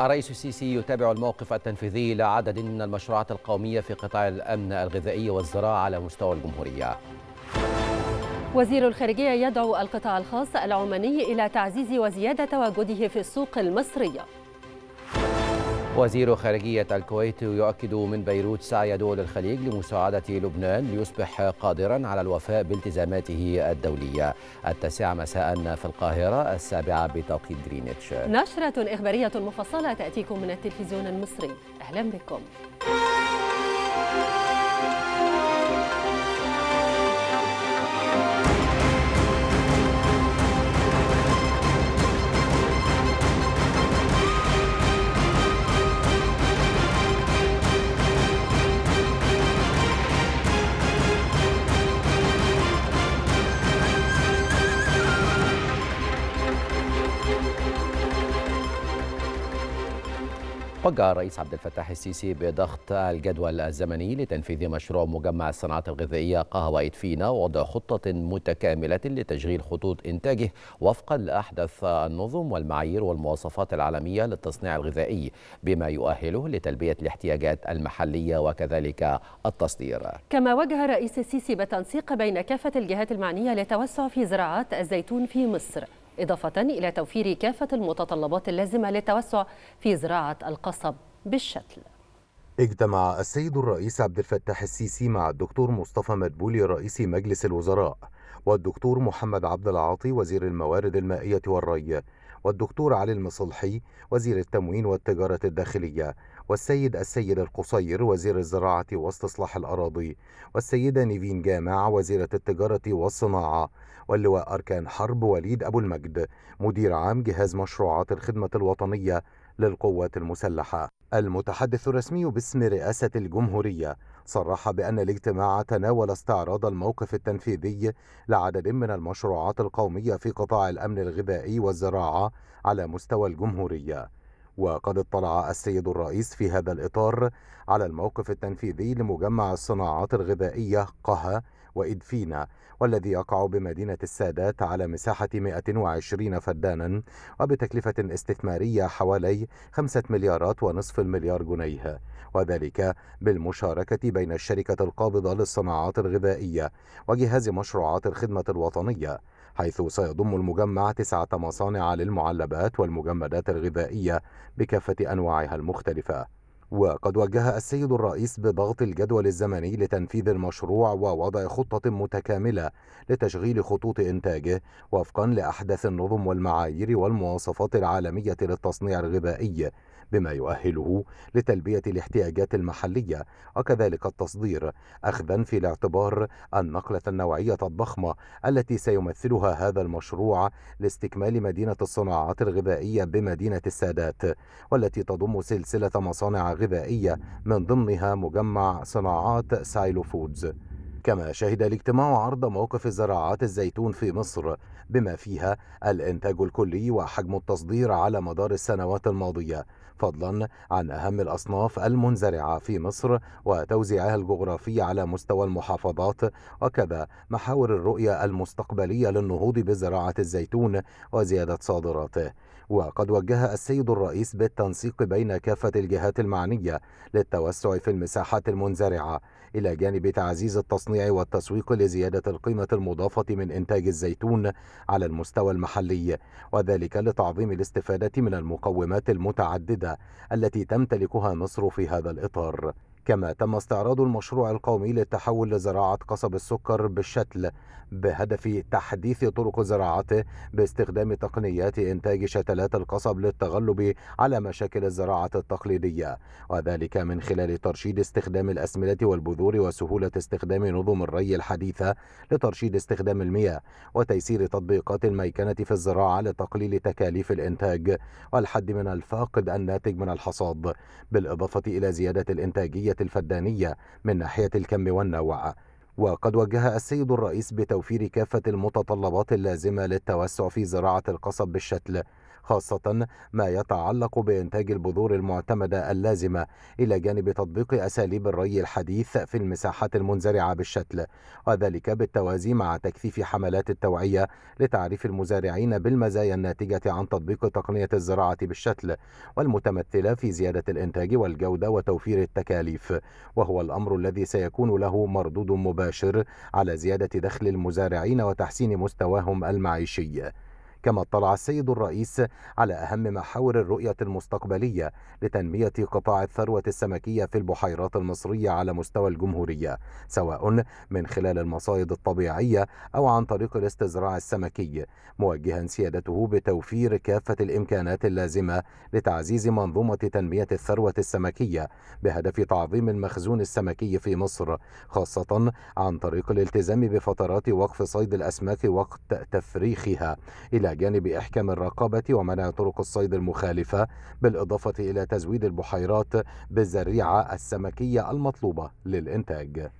الرئيس السيسي يتابع الموقف التنفيذي لعدد من المشروعات القومية في قطاع الأمن الغذائي والزراعة على مستوى الجمهورية وزير الخارجية يدعو القطاع الخاص العماني إلى تعزيز وزيادة تواجده في السوق المصرية وزير خارجية الكويت يؤكد من بيروت سعي دول الخليج لمساعدة لبنان ليصبح قادرا على الوفاء بالتزاماته الدولية التاسعة مساء في القاهرة السابعة بتوقيت جرينتش نشرة إخبارية مفصلة تأتيكم من التلفزيون المصري أهلا بكم وجه الرئيس عبد الفتاح السيسي بضغط الجدول الزمني لتنفيذ مشروع مجمع الصناعات الغذائية قهوة إدفينا ووضع خطة متكاملة لتشغيل خطوط إنتاجه وفقا لأحدث النظم والمعايير والمواصفات العالمية للتصنيع الغذائي بما يؤهله لتلبية الاحتياجات المحلية وكذلك التصدير كما وجه الرئيس السيسي بتنسيق بين كافة الجهات المعنية للتوسع في زراعات الزيتون في مصر إضافة إلى توفير كافة المتطلبات اللازمة للتوسع في زراعة القصب بالشتل اجتمع السيد الرئيس عبد الفتاح السيسي مع الدكتور مصطفى مدبولي رئيس مجلس الوزراء والدكتور محمد عبد العاطي وزير الموارد المائية والري والدكتور علي المصلحي وزير التموين والتجارة الداخلية والسيد السيد القصير وزير الزراعة واستصلاح الأراضي والسيدة نيفين جامع وزيرة التجارة والصناعة واللواء أركان حرب وليد أبو المجد مدير عام جهاز مشروعات الخدمة الوطنية للقوات المسلحة المتحدث الرسمي باسم رئاسة الجمهورية صرح بأن الاجتماع تناول استعراض الموقف التنفيذي لعدد من المشروعات القومية في قطاع الأمن الغذائي والزراعة على مستوى الجمهورية وقد اطلع السيد الرئيس في هذا الإطار على الموقف التنفيذي لمجمع الصناعات الغذائية قها وإدفينا والذي يقع بمدينة السادات على مساحة 120 فدانا وبتكلفة استثمارية حوالي 5 مليارات ونصف المليار جنيه وذلك بالمشاركة بين الشركة القابضة للصناعات الغذائية وجهاز مشروعات الخدمة الوطنية حيث سيضم المجمع تسعة مصانع للمعلبات والمجمدات الغذائية بكافة أنواعها المختلفة وقد وجه السيد الرئيس بضغط الجدول الزمني لتنفيذ المشروع ووضع خطة متكاملة لتشغيل خطوط إنتاجه وفقا لأحدث النظم والمعايير والمواصفات العالمية للتصنيع الغذائي بما يؤهله لتلبية الاحتياجات المحلية وكذلك التصدير أخذا في الاعتبار النقلة النوعية الضخمة التي سيمثلها هذا المشروع لاستكمال مدينة الصناعات الغذائية بمدينة السادات والتي تضم سلسلة مصانع غذائية من ضمنها مجمع صناعات سايلو فودز كما شهد الاجتماع عرض موقف زراعات الزيتون في مصر بما فيها الانتاج الكلي وحجم التصدير على مدار السنوات الماضيه فضلا عن أهم الأصناف المنزرعة في مصر وتوزيعها الجغرافي على مستوى المحافظات وكذا محاور الرؤية المستقبلية للنهوض بزراعة الزيتون وزيادة صادراته وقد وجه السيد الرئيس بالتنسيق بين كافة الجهات المعنية للتوسع في المساحات المنزرعة إلى جانب تعزيز التصنيع والتسويق لزيادة القيمة المضافة من إنتاج الزيتون على المستوى المحلي وذلك لتعظيم الاستفادة من المقومات المتعددة الجديده التي تمتلكها مصر في هذا الإطار كما تم استعراض المشروع القومي للتحول لزراعة قصب السكر بالشتل بهدف تحديث طرق زراعته باستخدام تقنيات إنتاج شتلات القصب للتغلب على مشاكل الزراعة التقليدية وذلك من خلال ترشيد استخدام الأسمدة والبذور وسهولة استخدام نظم الري الحديثة لترشيد استخدام المياه وتيسير تطبيقات الميكنة في الزراعة لتقليل تكاليف الإنتاج والحد من الفاقد الناتج من الحصاد بالإضافة إلى زيادة الإنتاجية الفدانية من ناحية الكم والنوع وقد وجه السيد الرئيس بتوفير كافة المتطلبات اللازمة للتوسع في زراعة القصب بالشتل خاصة ما يتعلق بإنتاج البذور المعتمدة اللازمة إلى جانب تطبيق أساليب الري الحديث في المساحات المنزرعة بالشتل وذلك بالتوازي مع تكثيف حملات التوعية لتعريف المزارعين بالمزايا الناتجة عن تطبيق تقنية الزراعة بالشتل والمتمثلة في زيادة الإنتاج والجودة وتوفير التكاليف وهو الأمر الذي سيكون له مردود مباشر على زيادة دخل المزارعين وتحسين مستواهم المعيشي كما اطلع السيد الرئيس على أهم محاور الرؤية المستقبلية لتنمية قطاع الثروة السمكية في البحيرات المصرية على مستوى الجمهورية سواء من خلال المصايد الطبيعية أو عن طريق الاستزراع السمكي موجها سيادته بتوفير كافة الإمكانات اللازمة لتعزيز منظومة تنمية الثروة السمكية بهدف تعظيم المخزون السمكي في مصر خاصة عن طريق الالتزام بفترات وقف صيد الأسماك وقت تفريخها إلى إلى جانب إحكام الرقابة ومنع طرق الصيد المخالفة بالإضافة إلى تزويد البحيرات بالزريعة السمكية المطلوبة للإنتاج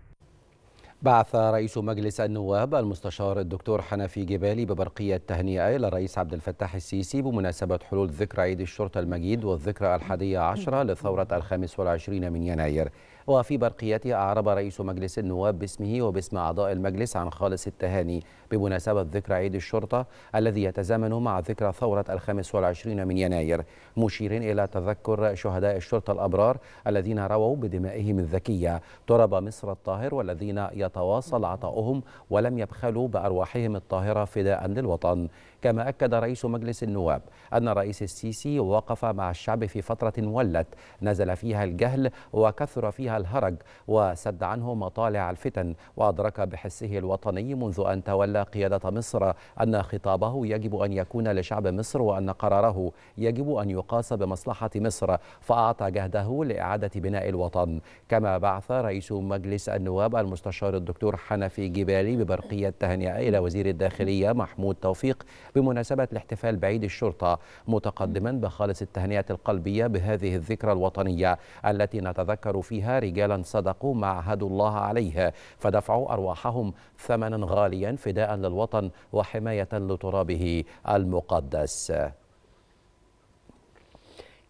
بعث رئيس مجلس النواب المستشار الدكتور حنفي جبالي ببرقية تهنئة إلى الرئيس عبد الفتاح السيسي بمناسبة حلول ذكرى عيد الشرطة المجيد والذكرى الحادية عشرة لثورة الخامس والعشرين من يناير وفي برقيتها أعرب رئيس مجلس النواب باسمه وباسم أعضاء المجلس عن خالص التهاني بمناسبة ذكرى عيد الشرطة الذي يتزامن مع ذكرى ثورة الخامس والعشرين من يناير مشيرين إلى تذكر شهداء الشرطة الأبرار الذين رووا بدمائهم الذكية تراب مصر الطاهر والذين يتواصل عطاؤهم ولم يبخلوا بأرواحهم الطاهرة فداء للوطن كما أكد رئيس مجلس النواب أن الرئيس السيسي وقف مع الشعب في فترة ولت نزل فيها الجهل وكثر فيها الهرج وسد عنه مطالع الفتن وأدرك بحسه الوطني منذ أن تولى قيادة مصر أن خطابه يجب أن يكون لشعب مصر وأن قراره يجب أن يقاس بمصلحة مصر فأعطى جهده لإعادة بناء الوطن كما بعث رئيس مجلس النواب المستشار الدكتور حنفي جبالي ببرقية تهنئة إلى وزير الداخلية محمود توفيق بمناسبة الاحتفال بعيد الشرطة متقدما بخالص التهنئة القلبية بهذه الذكرى الوطنية التي نتذكر فيها رجالا صدقوا ما عهدوا الله عليه فدفعوا أرواحهم ثمنا غاليا فداء للوطن وحماية لترابه المقدس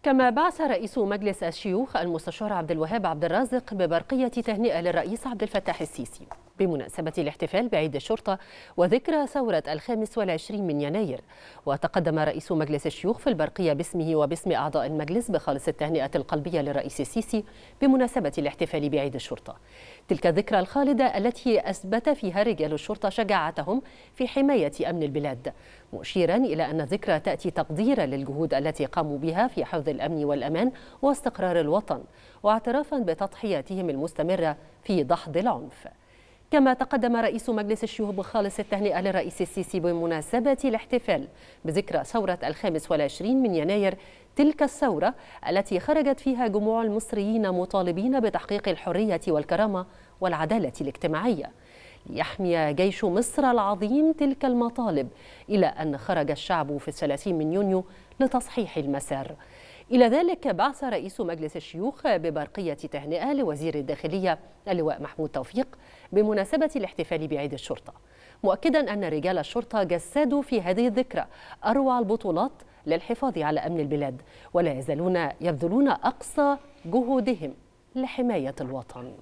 كما بعث رئيس مجلس الشيوخ المستشار عبد الوهاب عبد الرازق ببرقية تهنئة للرئيس عبد الفتاح السيسي بمناسبة الاحتفال بعيد الشرطة وذكرى ثورة الخامس والعشرين من يناير وتقدم رئيس مجلس الشيوخ في البرقية باسمه وباسم أعضاء المجلس بخالص التهنئة القلبية للرئيس السيسي بمناسبة الاحتفال بعيد الشرطة تلك الذكرى الخالدة التي أثبت فيها رجال الشرطة شجاعتهم في حماية أمن البلاد مشيرا إلى أن الذكرى تأتي تقديرا للجهود التي قاموا بها في حفظ الأمن والأمان واستقرار الوطن واعترافا بتضحياتهم المستمرة في دحض العنف كما تقدم رئيس مجلس الشيوخ بخالص التهنئة للرئيس السيسي بمناسبة الاحتفال بذكرى ثورة الخامس والعشرين من يناير تلك الثورة التي خرجت فيها جموع المصريين مطالبين بتحقيق الحرية والكرامة والعدالة الاجتماعية ليحمي جيش مصر العظيم تلك المطالب إلى أن خرج الشعب في الثلاثين من يونيو لتصحيح المسار إلى ذلك بعث رئيس مجلس الشيوخ ببرقية تهنئة لوزير الداخلية اللواء محمود توفيق بمناسبة الاحتفال بعيد الشرطة مؤكدا أن رجال الشرطة جسدوا في هذه الذكرى أروع البطولات للحفاظ على أمن البلاد ولا يزالون يبذلون أقصى جهودهم لحماية الوطن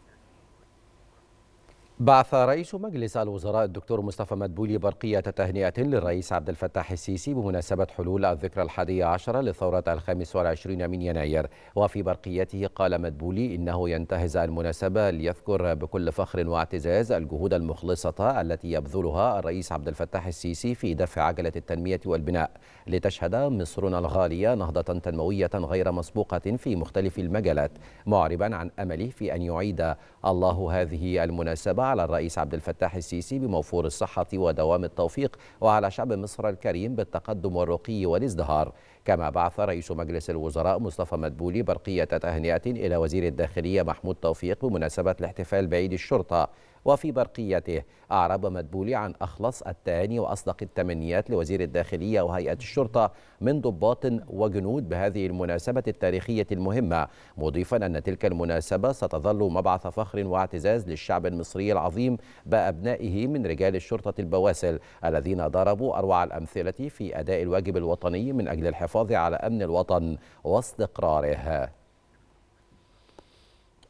بعث رئيس مجلس الوزراء الدكتور مصطفى مدبولي برقية تهنئة للرئيس عبد الفتاح السيسي بمناسبة حلول الذكرى الحادية عشرة لثورة الخامس والعشرين من يناير وفي برقيته قال مدبولي إنه ينتهز المناسبة ليذكر بكل فخر واعتزاز الجهود المخلصة التي يبذلها الرئيس عبد الفتاح السيسي في دفع عجلة التنمية والبناء لتشهد مصرنا الغالية نهضة تنموية غير مسبوقة في مختلف المجالات معربا عن أمله في أن يعيد الله هذه المناسبة على الرئيس عبد الفتاح السيسي بموفور الصحة ودوام التوفيق وعلى شعب مصر الكريم بالتقدم والرقي والازدهار كما بعث رئيس مجلس الوزراء مصطفى مدبولي برقية تهنئة إلى وزير الداخلية محمود توفيق بمناسبة الاحتفال بعيد الشرطة وفي برقيته أعرب مدبولي عن أخلص التهاني وأصدق التمنيات لوزير الداخلية وهيئة الشرطة من ضباط وجنود بهذه المناسبة التاريخية المهمة مضيفا أن تلك المناسبة ستظل مبعث فخر واعتزاز للشعب المصري العظيم بأبنائه من رجال الشرطة البواسل الذين ضربوا أروع الأمثلة في أداء الواجب الوطني من أجل الحفاظ على أمن الوطن واستقراره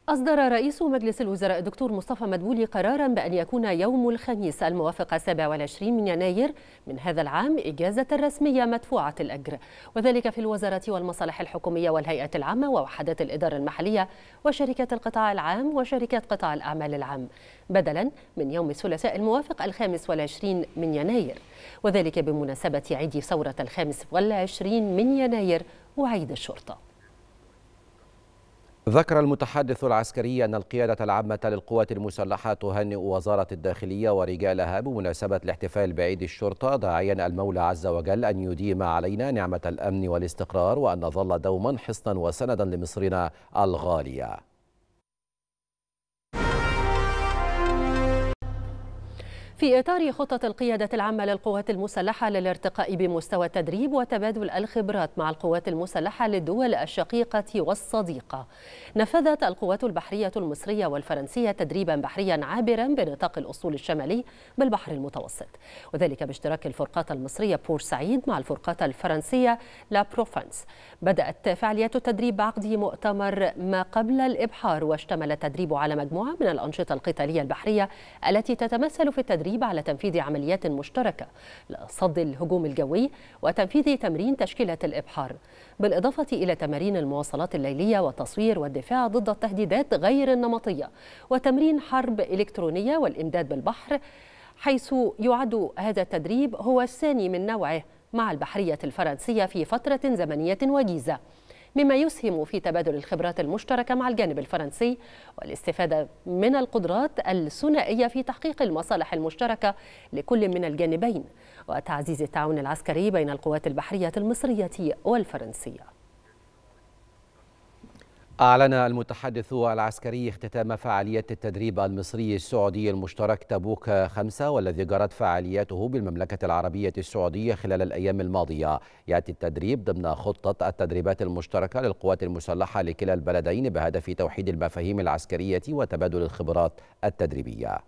أصدر رئيس مجلس الوزراء الدكتور مصطفى مدبولي قرارا بأن يكون يوم الخميس الموافق 27 من يناير من هذا العام إجازة رسمية مدفوعة الأجر وذلك في الوزارة والمصالح الحكومية والهيئة العامة ووحدات الإدارة المحلية وشركات القطاع العام وشركات قطاع الأعمال العام بدلا من يوم الثلاثاء الموافق 25 من يناير وذلك بمناسبة عيد ثورة 25 من يناير وعيد الشرطة ذكر المتحدث العسكري أن القيادة العامة للقوات المسلحة تهنئ وزارة الداخلية ورجالها بمناسبة الاحتفال بعيد الشرطة داعيا المولى عز وجل أن يديم علينا نعمة الأمن والاستقرار وأن نظل دوما حصنا وسندا لمصرنا الغالية في إطار خطة القيادة العامة للقوات المسلحة للارتقاء بمستوى التدريب وتبادل الخبرات مع القوات المسلحة للدول الشقيقة والصديقة نفذت القوات البحرية المصرية والفرنسية تدريبا بحريا عابرا بنطاق الأصول الشمالي بالبحر المتوسط وذلك باشتراك الفرقات المصرية بور سعيد مع الفرقات الفرنسية لا بروفانس بدأت فعاليات التدريب بعقد مؤتمر ما قبل الإبحار واشتمل التدريب على مجموعة من الأنشطة القتالية البحرية التي تتمثل في التدريب التدريب على تنفيذ عمليات مشتركة لصد الهجوم الجوي وتنفيذ تمرين تشكيلة الإبحار بالإضافة إلى تمارين المواصلات الليلية والتصوير والدفاع ضد التهديدات غير النمطية وتمرين حرب إلكترونية والإمداد بالبحر حيث يعد هذا التدريب هو الثاني من نوعه مع البحرية الفرنسية في فترة زمنية وجيزة مما يسهم في تبادل الخبرات المشتركة مع الجانب الفرنسي والاستفادة من القدرات الثنائية في تحقيق المصالح المشتركة لكل من الجانبين وتعزيز التعاون العسكري بين القوات البحرية المصرية والفرنسية أعلن المتحدث العسكري اختتام فعالية التدريب المصري السعودي المشترك تبوك خمسة والذي جرت فعالياته بالمملكة العربية السعودية خلال الأيام الماضية يأتي التدريب ضمن خطة التدريبات المشتركة للقوات المسلحة لكلا البلدين بهدف توحيد المفاهيم العسكرية وتبادل الخبرات التدريبية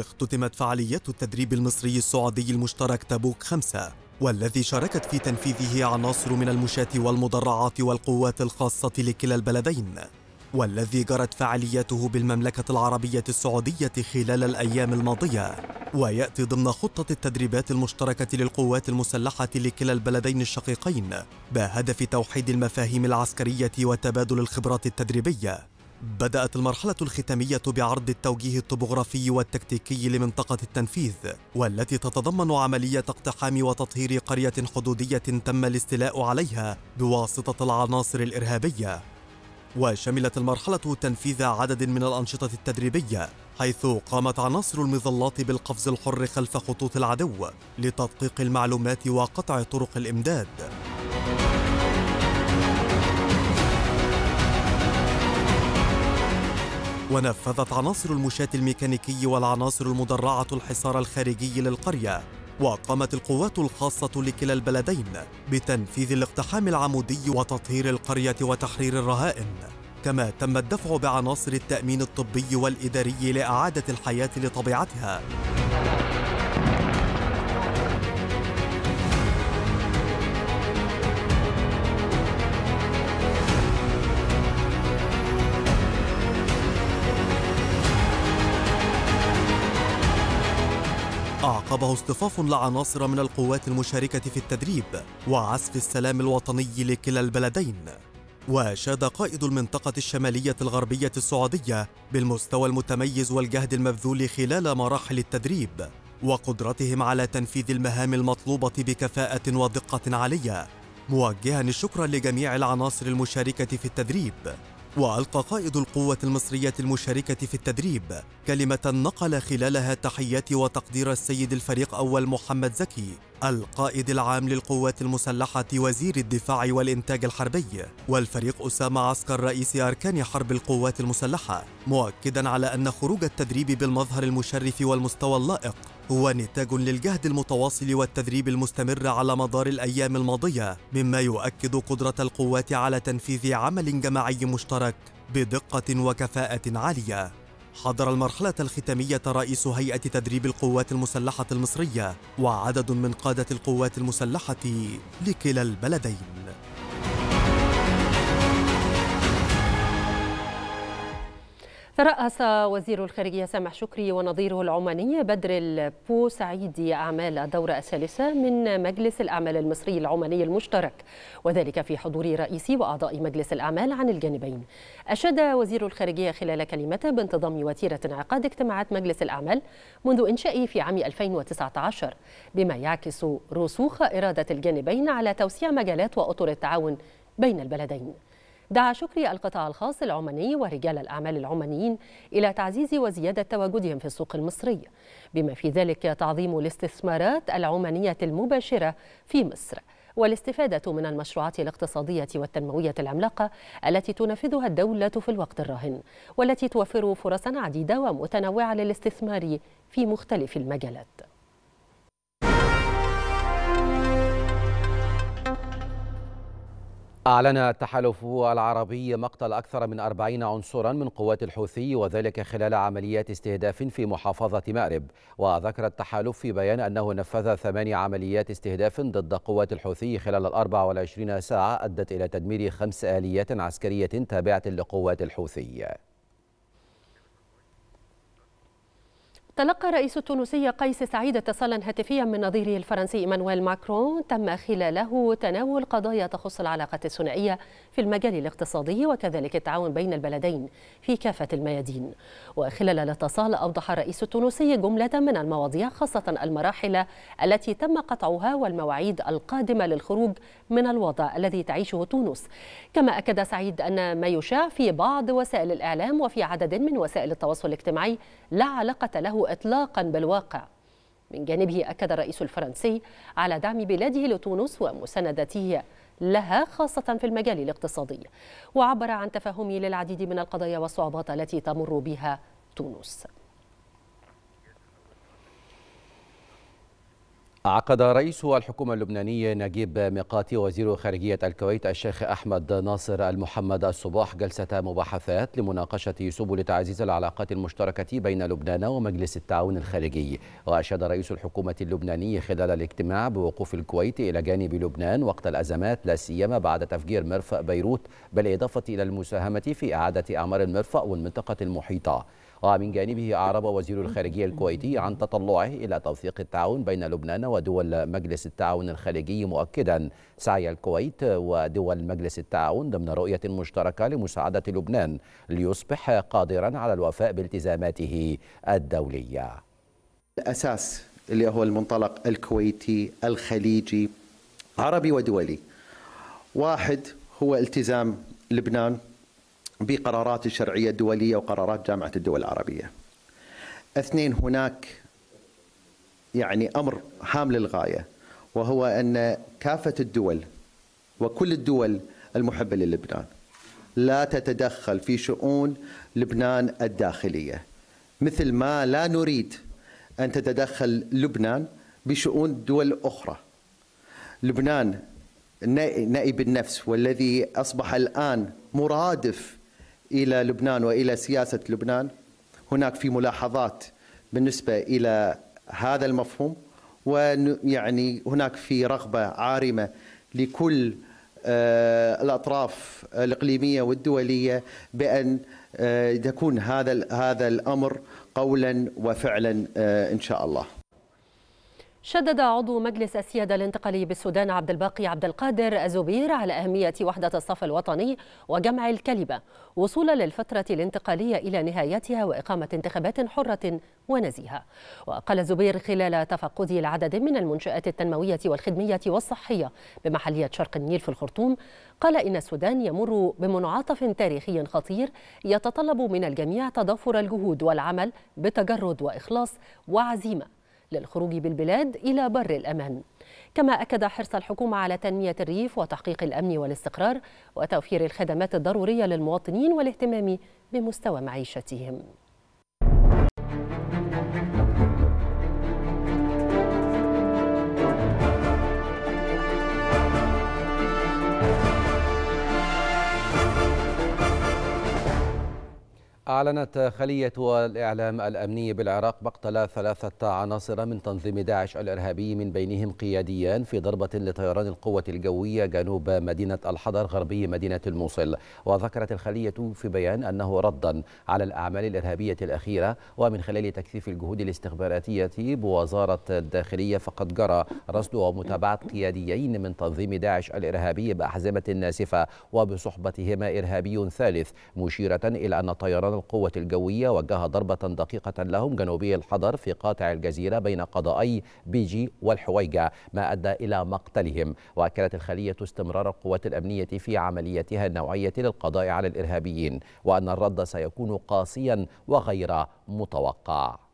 اختتمت فعاليات التدريب المصري السعودي المشترك تبوك خمسة والذي شاركت في تنفيذه عناصر من المشاة والمدرعات والقوات الخاصة لكلا البلدين والذي جرت فعالياته بالمملكة العربية السعودية خلال الأيام الماضية ويأتي ضمن خطة التدريبات المشتركة للقوات المسلحة لكلا البلدين الشقيقين بهدف توحيد المفاهيم العسكرية وتبادل الخبرات التدريبية بدأت المرحلة الختامية بعرض التوجيه الطبوغرافي والتكتيكي لمنطقة التنفيذ والتي تتضمن عملية اقتحام وتطهير قرية حدودية تم الاستيلاء عليها بواسطة العناصر الإرهابية وشملت المرحلة تنفيذ عدد من الأنشطة التدريبية حيث قامت عناصر المظلات بالقفز الحر خلف خطوط العدو لتدقيق المعلومات وقطع طرق الإمداد ونفذت عناصر المشاة الميكانيكي والعناصر المدرعة الحصار الخارجي للقرية وقامت القوات الخاصة لكلا البلدين بتنفيذ الاقتحام العمودي وتطهير القرية وتحرير الرهائن كما تم الدفع بعناصر التأمين الطبي والإداري لإعادة الحياة لطبيعتها عقبه اصطفاف لعناصر من القوات المشاركة في التدريب وعزف السلام الوطني لكلا البلدين وأشاد قائد المنطقة الشمالية الغربية السعودية بالمستوى المتميز والجهد المبذول خلال مراحل التدريب وقدرتهم على تنفيذ المهام المطلوبة بكفاءة ودقة عالية موجها الشكر لجميع العناصر المشاركة في التدريب وألقى قائد القوة المصرية المشاركة في التدريب كلمة نقل خلالها تحيات وتقدير السيد الفريق أول محمد زكي القائد العام للقوات المسلحة وزير الدفاع والإنتاج الحربي والفريق أسامة عسكر رئيس أركان حرب القوات المسلحة مؤكدا على أن خروج التدريب بالمظهر المشرف والمستوى اللائق هو نتاج للجهد المتواصل والتدريب المستمر على مدار الأيام الماضية مما يؤكد قدرة القوات على تنفيذ عمل جماعي مشترك بدقة وكفاءة عالية حضر المرحلة الختامية رئيس هيئة تدريب القوات المسلحة المصرية وعدد من قادة القوات المسلحة لكلا البلدين ترأس وزير الخارجية سامح شكري ونظيره العماني بدر البو سعيدي أعمال الدورة الثالثة من مجلس الأعمال المصري العماني المشترك وذلك في حضور رئيس وأعضاء مجلس الأعمال عن الجانبين أشاد وزير الخارجية خلال كلمته بانتظام وتيرة انعقاد اجتماعات مجلس الأعمال منذ إنشائه في عام 2019 بما يعكس رسوخ إرادة الجانبين على توسيع مجالات وأطر التعاون بين البلدين دعا شكري القطاع الخاص العماني ورجال الأعمال العمانيين إلى تعزيز وزيادة تواجدهم في السوق المصري بما في ذلك تعظيم الاستثمارات العمانية المباشرة في مصر والاستفادة من المشروعات الاقتصادية والتنموية العملاقة التي تنفذها الدولة في الوقت الراهن والتي توفر فرصا عديدة ومتنوعة للاستثمار في مختلف المجالات أعلن التحالف العربي مقتل أكثر من أربعين عنصرا من قوات الحوثي وذلك خلال عمليات استهداف في محافظة مأرب وذكر التحالف في بيان أنه نفذ ثماني عمليات استهداف ضد قوات الحوثي خلال الأربع والعشرين ساعة أدت إلى تدمير خمس آليات عسكرية تابعة لقوات الحوثي تلقى رئيس التونسي قيس سعيد اتصالا هاتفيا من نظيره الفرنسي ايمانويل ماكرون تم خلاله تناول قضايا تخص العلاقات الثنائيه في المجال الاقتصادي وكذلك التعاون بين البلدين في كافه الميادين وخلال الاتصال اوضح الرئيس التونسي جمله من المواضيع خاصه المراحل التي تم قطعها والمواعيد القادمه للخروج من الوضع الذي تعيشه تونس كما اكد سعيد ان ما يشاع في بعض وسائل الاعلام وفي عدد من وسائل التواصل الاجتماعي لا علاقه له إطلاقا بالواقع من جانبه أكد الرئيس الفرنسي على دعم بلاده لتونس ومساندته لها خاصة في المجال الاقتصادي وعبر عن تفهمه للعديد من القضايا والصعوبات التي تمر بها تونس عقد رئيس الحكومة اللبنانية نجيب ميقاتي وزير خارجية الكويت الشيخ أحمد ناصر المحمد الصباح جلسة مباحثات لمناقشة سبل تعزيز العلاقات المشتركة بين لبنان ومجلس التعاون الخارجي وأشاد رئيس الحكومة اللبناني خلال الاجتماع بوقوف الكويت إلى جانب لبنان وقت الأزمات لا سيما بعد تفجير مرفأ بيروت بالإضافة إلى المساهمة في إعادة أعمار المرفأ والمنطقة المحيطة ومن جانبه أعرب وزير الخارجية الكويتي عن تطلعه إلى توثيق التعاون بين لبنان ودول مجلس التعاون الخليجي مؤكدا سعي الكويت ودول مجلس التعاون ضمن رؤية مشتركة لمساعدة لبنان ليصبح قادرا على الوفاء بالتزاماته الدولية الأساس اللي هو المنطلق الكويتي الخليجي عربي ودولي واحد هو التزام لبنان بقرارات الشرعية الدولية وقرارات جامعة الدول العربية اثنين هناك يعني أمر هام للغاية وهو أن كافة الدول وكل الدول المحبة للبنان لا تتدخل في شؤون لبنان الداخلية مثل ما لا نريد أن تتدخل لبنان بشؤون دول أخرى لبنان نائب النفس والذي أصبح الآن مرادف الى لبنان والى سياسه لبنان هناك في ملاحظات بالنسبه الى هذا المفهوم ويعني هناك في رغبه عارمه لكل آه، الاطراف الاقليميه والدوليه بان آه، يكون هذا هذا الامر قولا وفعلا آه، ان شاء الله شدد عضو مجلس السيادة الانتقالي بالسودان عبد الباقي عبد القادر الزبير على أهمية وحدة الصف الوطني وجمع الكلمة وصولا للفترة الانتقالية إلى نهايتها وإقامة انتخابات حرة ونزيهة وقال الزبير خلال تفقده لعدد من المنشآت التنموية والخدمية والصحية بمحلية شرق النيل في الخرطوم قال إن السودان يمر بمنعطف تاريخي خطير يتطلب من الجميع تضافر الجهود والعمل بتجرد وإخلاص وعزيمة للخروج بالبلاد إلى بر الأمان كما أكد حرص الحكومة على تنمية الريف وتحقيق الأمن والاستقرار وتوفير الخدمات الضرورية للمواطنين والاهتمام بمستوى معيشتهم أعلنت خلية الإعلام الأمني بالعراق مقتل ثلاثة عناصر من تنظيم داعش الإرهابي من بينهم قياديان في ضربة لطيران القوة الجوية جنوب مدينة الحضر غربي مدينة الموصل وذكرت الخلية في بيان أنه ردا على الأعمال الإرهابية الأخيرة ومن خلال تكثيف الجهود الاستخباراتية بوزارة الداخلية فقد جرى رصد ومتابعة قياديين من تنظيم داعش الإرهابي بأحزمة ناسفة وبصحبتهما إرهابي ثالث مشيرة إلى أن طيران القوة الجوية وجه ضربة دقيقة لهم جنوبي الحضر في قاطع الجزيرة بين قضائي بيجي والحويجة ما أدى إلى مقتلهم وأكدت الخلية استمرار القوات الأمنية في عملياتها النوعية للقضاء على الإرهابيين وأن الرد سيكون قاسيا وغير متوقع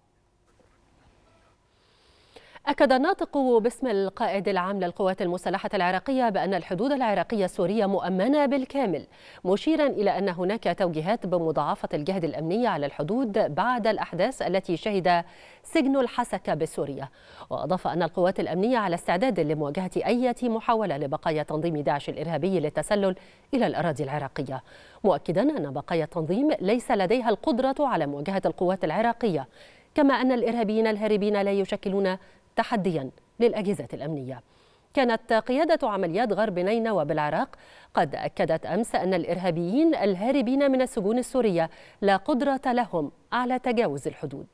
أكد الناطق باسم القائد العام للقوات المسلحة العراقية بأن الحدود العراقية السورية مؤمنة بالكامل مشيرا إلى أن هناك توجيهات بمضاعفة الجهد الأمني على الحدود بعد الأحداث التي شهد سجن الحسكة بسوريا وأضاف أن القوات الأمنية على استعداد لمواجهة أي محاولة لبقايا تنظيم داعش الإرهابي للتسلل إلى الأراضي العراقية مؤكدا أن بقايا التنظيم ليس لديها القدرة على مواجهة القوات العراقية كما أن الإرهابيين الهاربين لا يشكلون تحديا للأجهزة الأمنية كانت قيادة عمليات غرب نينوى وبالعراق قد أكدت أمس أن الإرهابيين الهاربين من السجون السورية لا قدرة لهم على تجاوز الحدود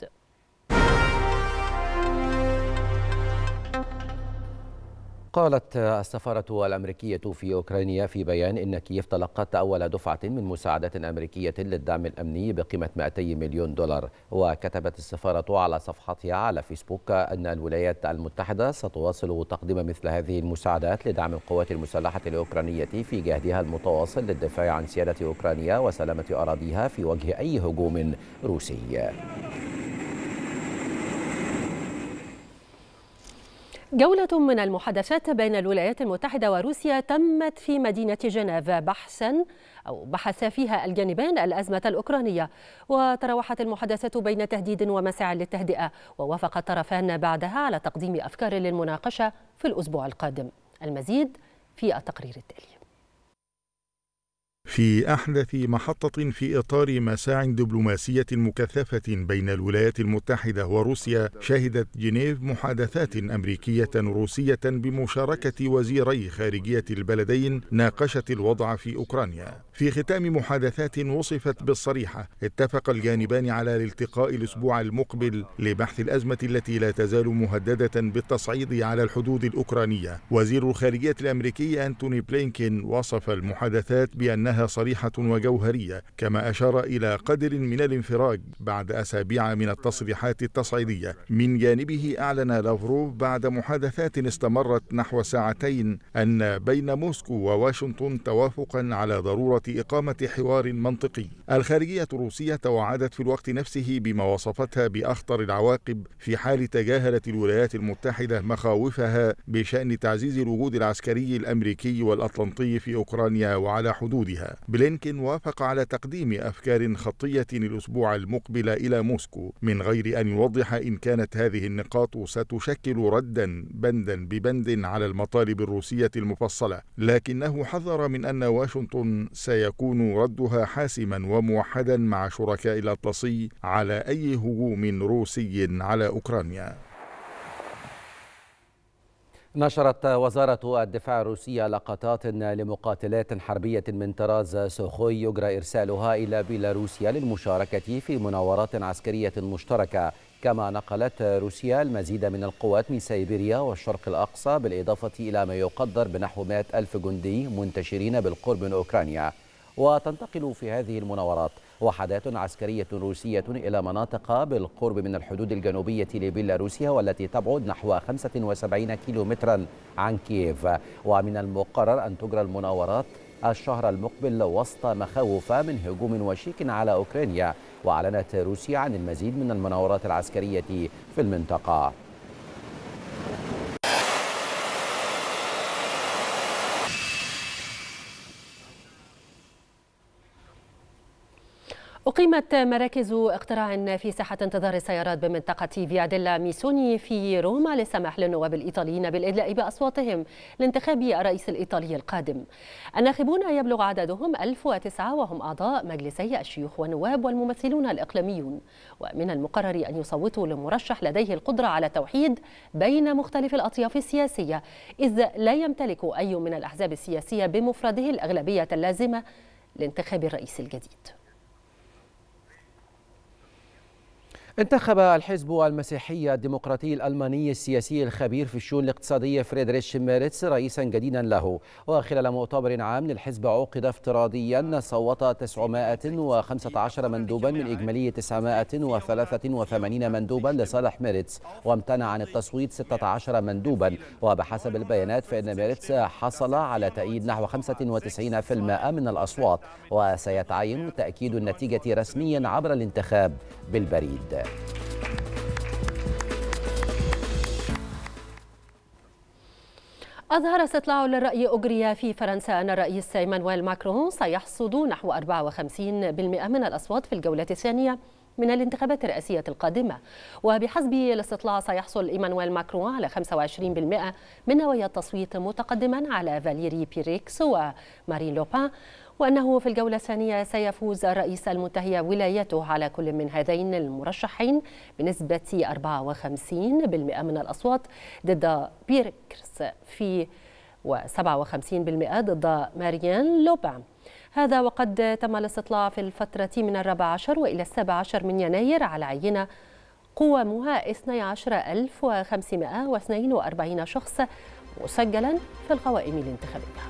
قالت السفارة الأمريكية في أوكرانيا في بيان إن كييف تلقت أول دفعة من مساعدات أمريكية للدعم الأمني بقيمة 200 مليون دولار وكتبت السفارة على صفحتها على فيسبوك أن الولايات المتحدة ستواصل تقديم مثل هذه المساعدات لدعم القوات المسلحة الأوكرانية في جهدها المتواصل للدفاع عن سيادة أوكرانيا وسلامة أراضيها في وجه أي هجوم روسي جولة من المحادثات بين الولايات المتحدة وروسيا تمت في مدينة جنيف بحثا أو بحث فيها الجانبان الأزمة الأوكرانية وتراوحت المحادثات بين تهديد ومساعي للتهدئة ووافق الطرفان بعدها على تقديم أفكار للمناقشة في الأسبوع القادم المزيد في التقرير التالي في أحدث محطة في إطار مساع دبلوماسية مكثفة بين الولايات المتحدة وروسيا شهدت جنيف محادثات أمريكية روسية بمشاركة وزيري خارجية البلدين ناقشت الوضع في أوكرانيا في ختام محادثات وصفت بالصريحة اتفق الجانبان على الالتقاء الأسبوع المقبل لبحث الأزمة التي لا تزال مهددة بالتصعيد على الحدود الأوكرانية وزير الخارجية الأمريكي أنتوني بلينكين وصف المحادثات بأنها انها صريحة وجوهرية كما أشار إلى قدر من الانفراج بعد أسابيع من التصريحات التصعيدية من جانبه أعلن لافروف بعد محادثات استمرت نحو ساعتين أن بين موسكو وواشنطن توافقا على ضرورة إقامة حوار منطقي الخارجية الروسية توعدت في الوقت نفسه بما وصفتها بأخطر العواقب في حال تجاهلت الولايات المتحدة مخاوفها بشأن تعزيز الوجود العسكري الأمريكي والأطلنطي في أوكرانيا وعلى حدودها فيها بلينكين وافق على تقديم أفكار خطية الأسبوع المقبل إلى موسكو من غير أن يوضح إن كانت هذه النقاط ستشكل ردا بندا ببند على المطالب الروسية المفصلة لكنه حذر من أن واشنطن سيكون ردها حاسما وموحدا مع شركاء الأطلسي على أي هجوم روسي على أوكرانيا نشرت وزارة الدفاع الروسية لقطات لمقاتلات حربية من طراز سوخوي يجرى إرسالها إلى بيلاروسيا للمشاركة في مناورات عسكرية مشتركة كما نقلت روسيا المزيد من القوات من سيبيريا والشرق الأقصى بالإضافة إلى ما يقدر بنحو 100 ألف جندي منتشرين بالقرب من أوكرانيا وتنتقل في هذه المناورات وحدات عسكرية روسية إلى مناطق بالقرب من الحدود الجنوبية لبيلاروسيا والتي تبعد نحو 75 كيلومترا عن كييف ومن المقرر أن تجرى المناورات الشهر المقبل وسط مخاوف من هجوم وشيك على أوكرانيا وأعلنت روسيا عن المزيد من المناورات العسكرية في المنطقة أقيمت مراكز اقتراع في ساحة انتظار السيارات بمنطقة فياديلا ميسوني في روما للسماح للنواب الإيطاليين بالإدلاء بأصواتهم لانتخاب الرئيس الإيطالي القادم الناخبون يبلغ عددهم 1009 وهم أعضاء مجلسي الشيوخ والنواب والممثلون الإقليميون ومن المقرر أن يصوتوا لمرشح لديه القدرة على التوحيد بين مختلف الأطياف السياسية إذ لا يمتلك أي من الأحزاب السياسية بمفرده الأغلبية اللازمة لانتخاب الرئيس الجديد انتخب الحزب المسيحي الديمقراطي الألماني السياسي الخبير في الشؤون الاقتصادية فريدريش ميرتس رئيسا جديدا له وخلال مؤتمر عام للحزب عقد افتراضيا صوت 915 مندوبا من إجمالي 983 مندوبا لصالح ميرتس وامتنع عن التصويت 16 مندوبا وبحسب البيانات فإن ميرتس حصل على تأييد نحو 95% من الأصوات وسيتعين تأكيد النتيجة رسميا عبر الانتخاب بالبريد أظهر استطلاع للرأي أجري في فرنسا أن الرئيس إيمانويل ماكرون سيحصد نحو 54% من الأصوات في الجولة الثانية من الانتخابات الرئاسية القادمة وبحسب الاستطلاع سيحصل إيمانويل ماكرون على 25% من نوايا التصويت متقدما على فاليري بيريكس ومارين لوبان وأنه في الجولة الثانية سيفوز الرئيس المنتهي ولايته على كل من هذين المرشحين بنسبة 54% من الأصوات ضد بيركرس في و57% ضد ماريان لوبان هذا وقد تم الاستطلاع في الفترة من الرابع عشر وإلى السابع عشر من يناير على عينة قوامها 12542 شخص مسجلا في القوائم الانتخابية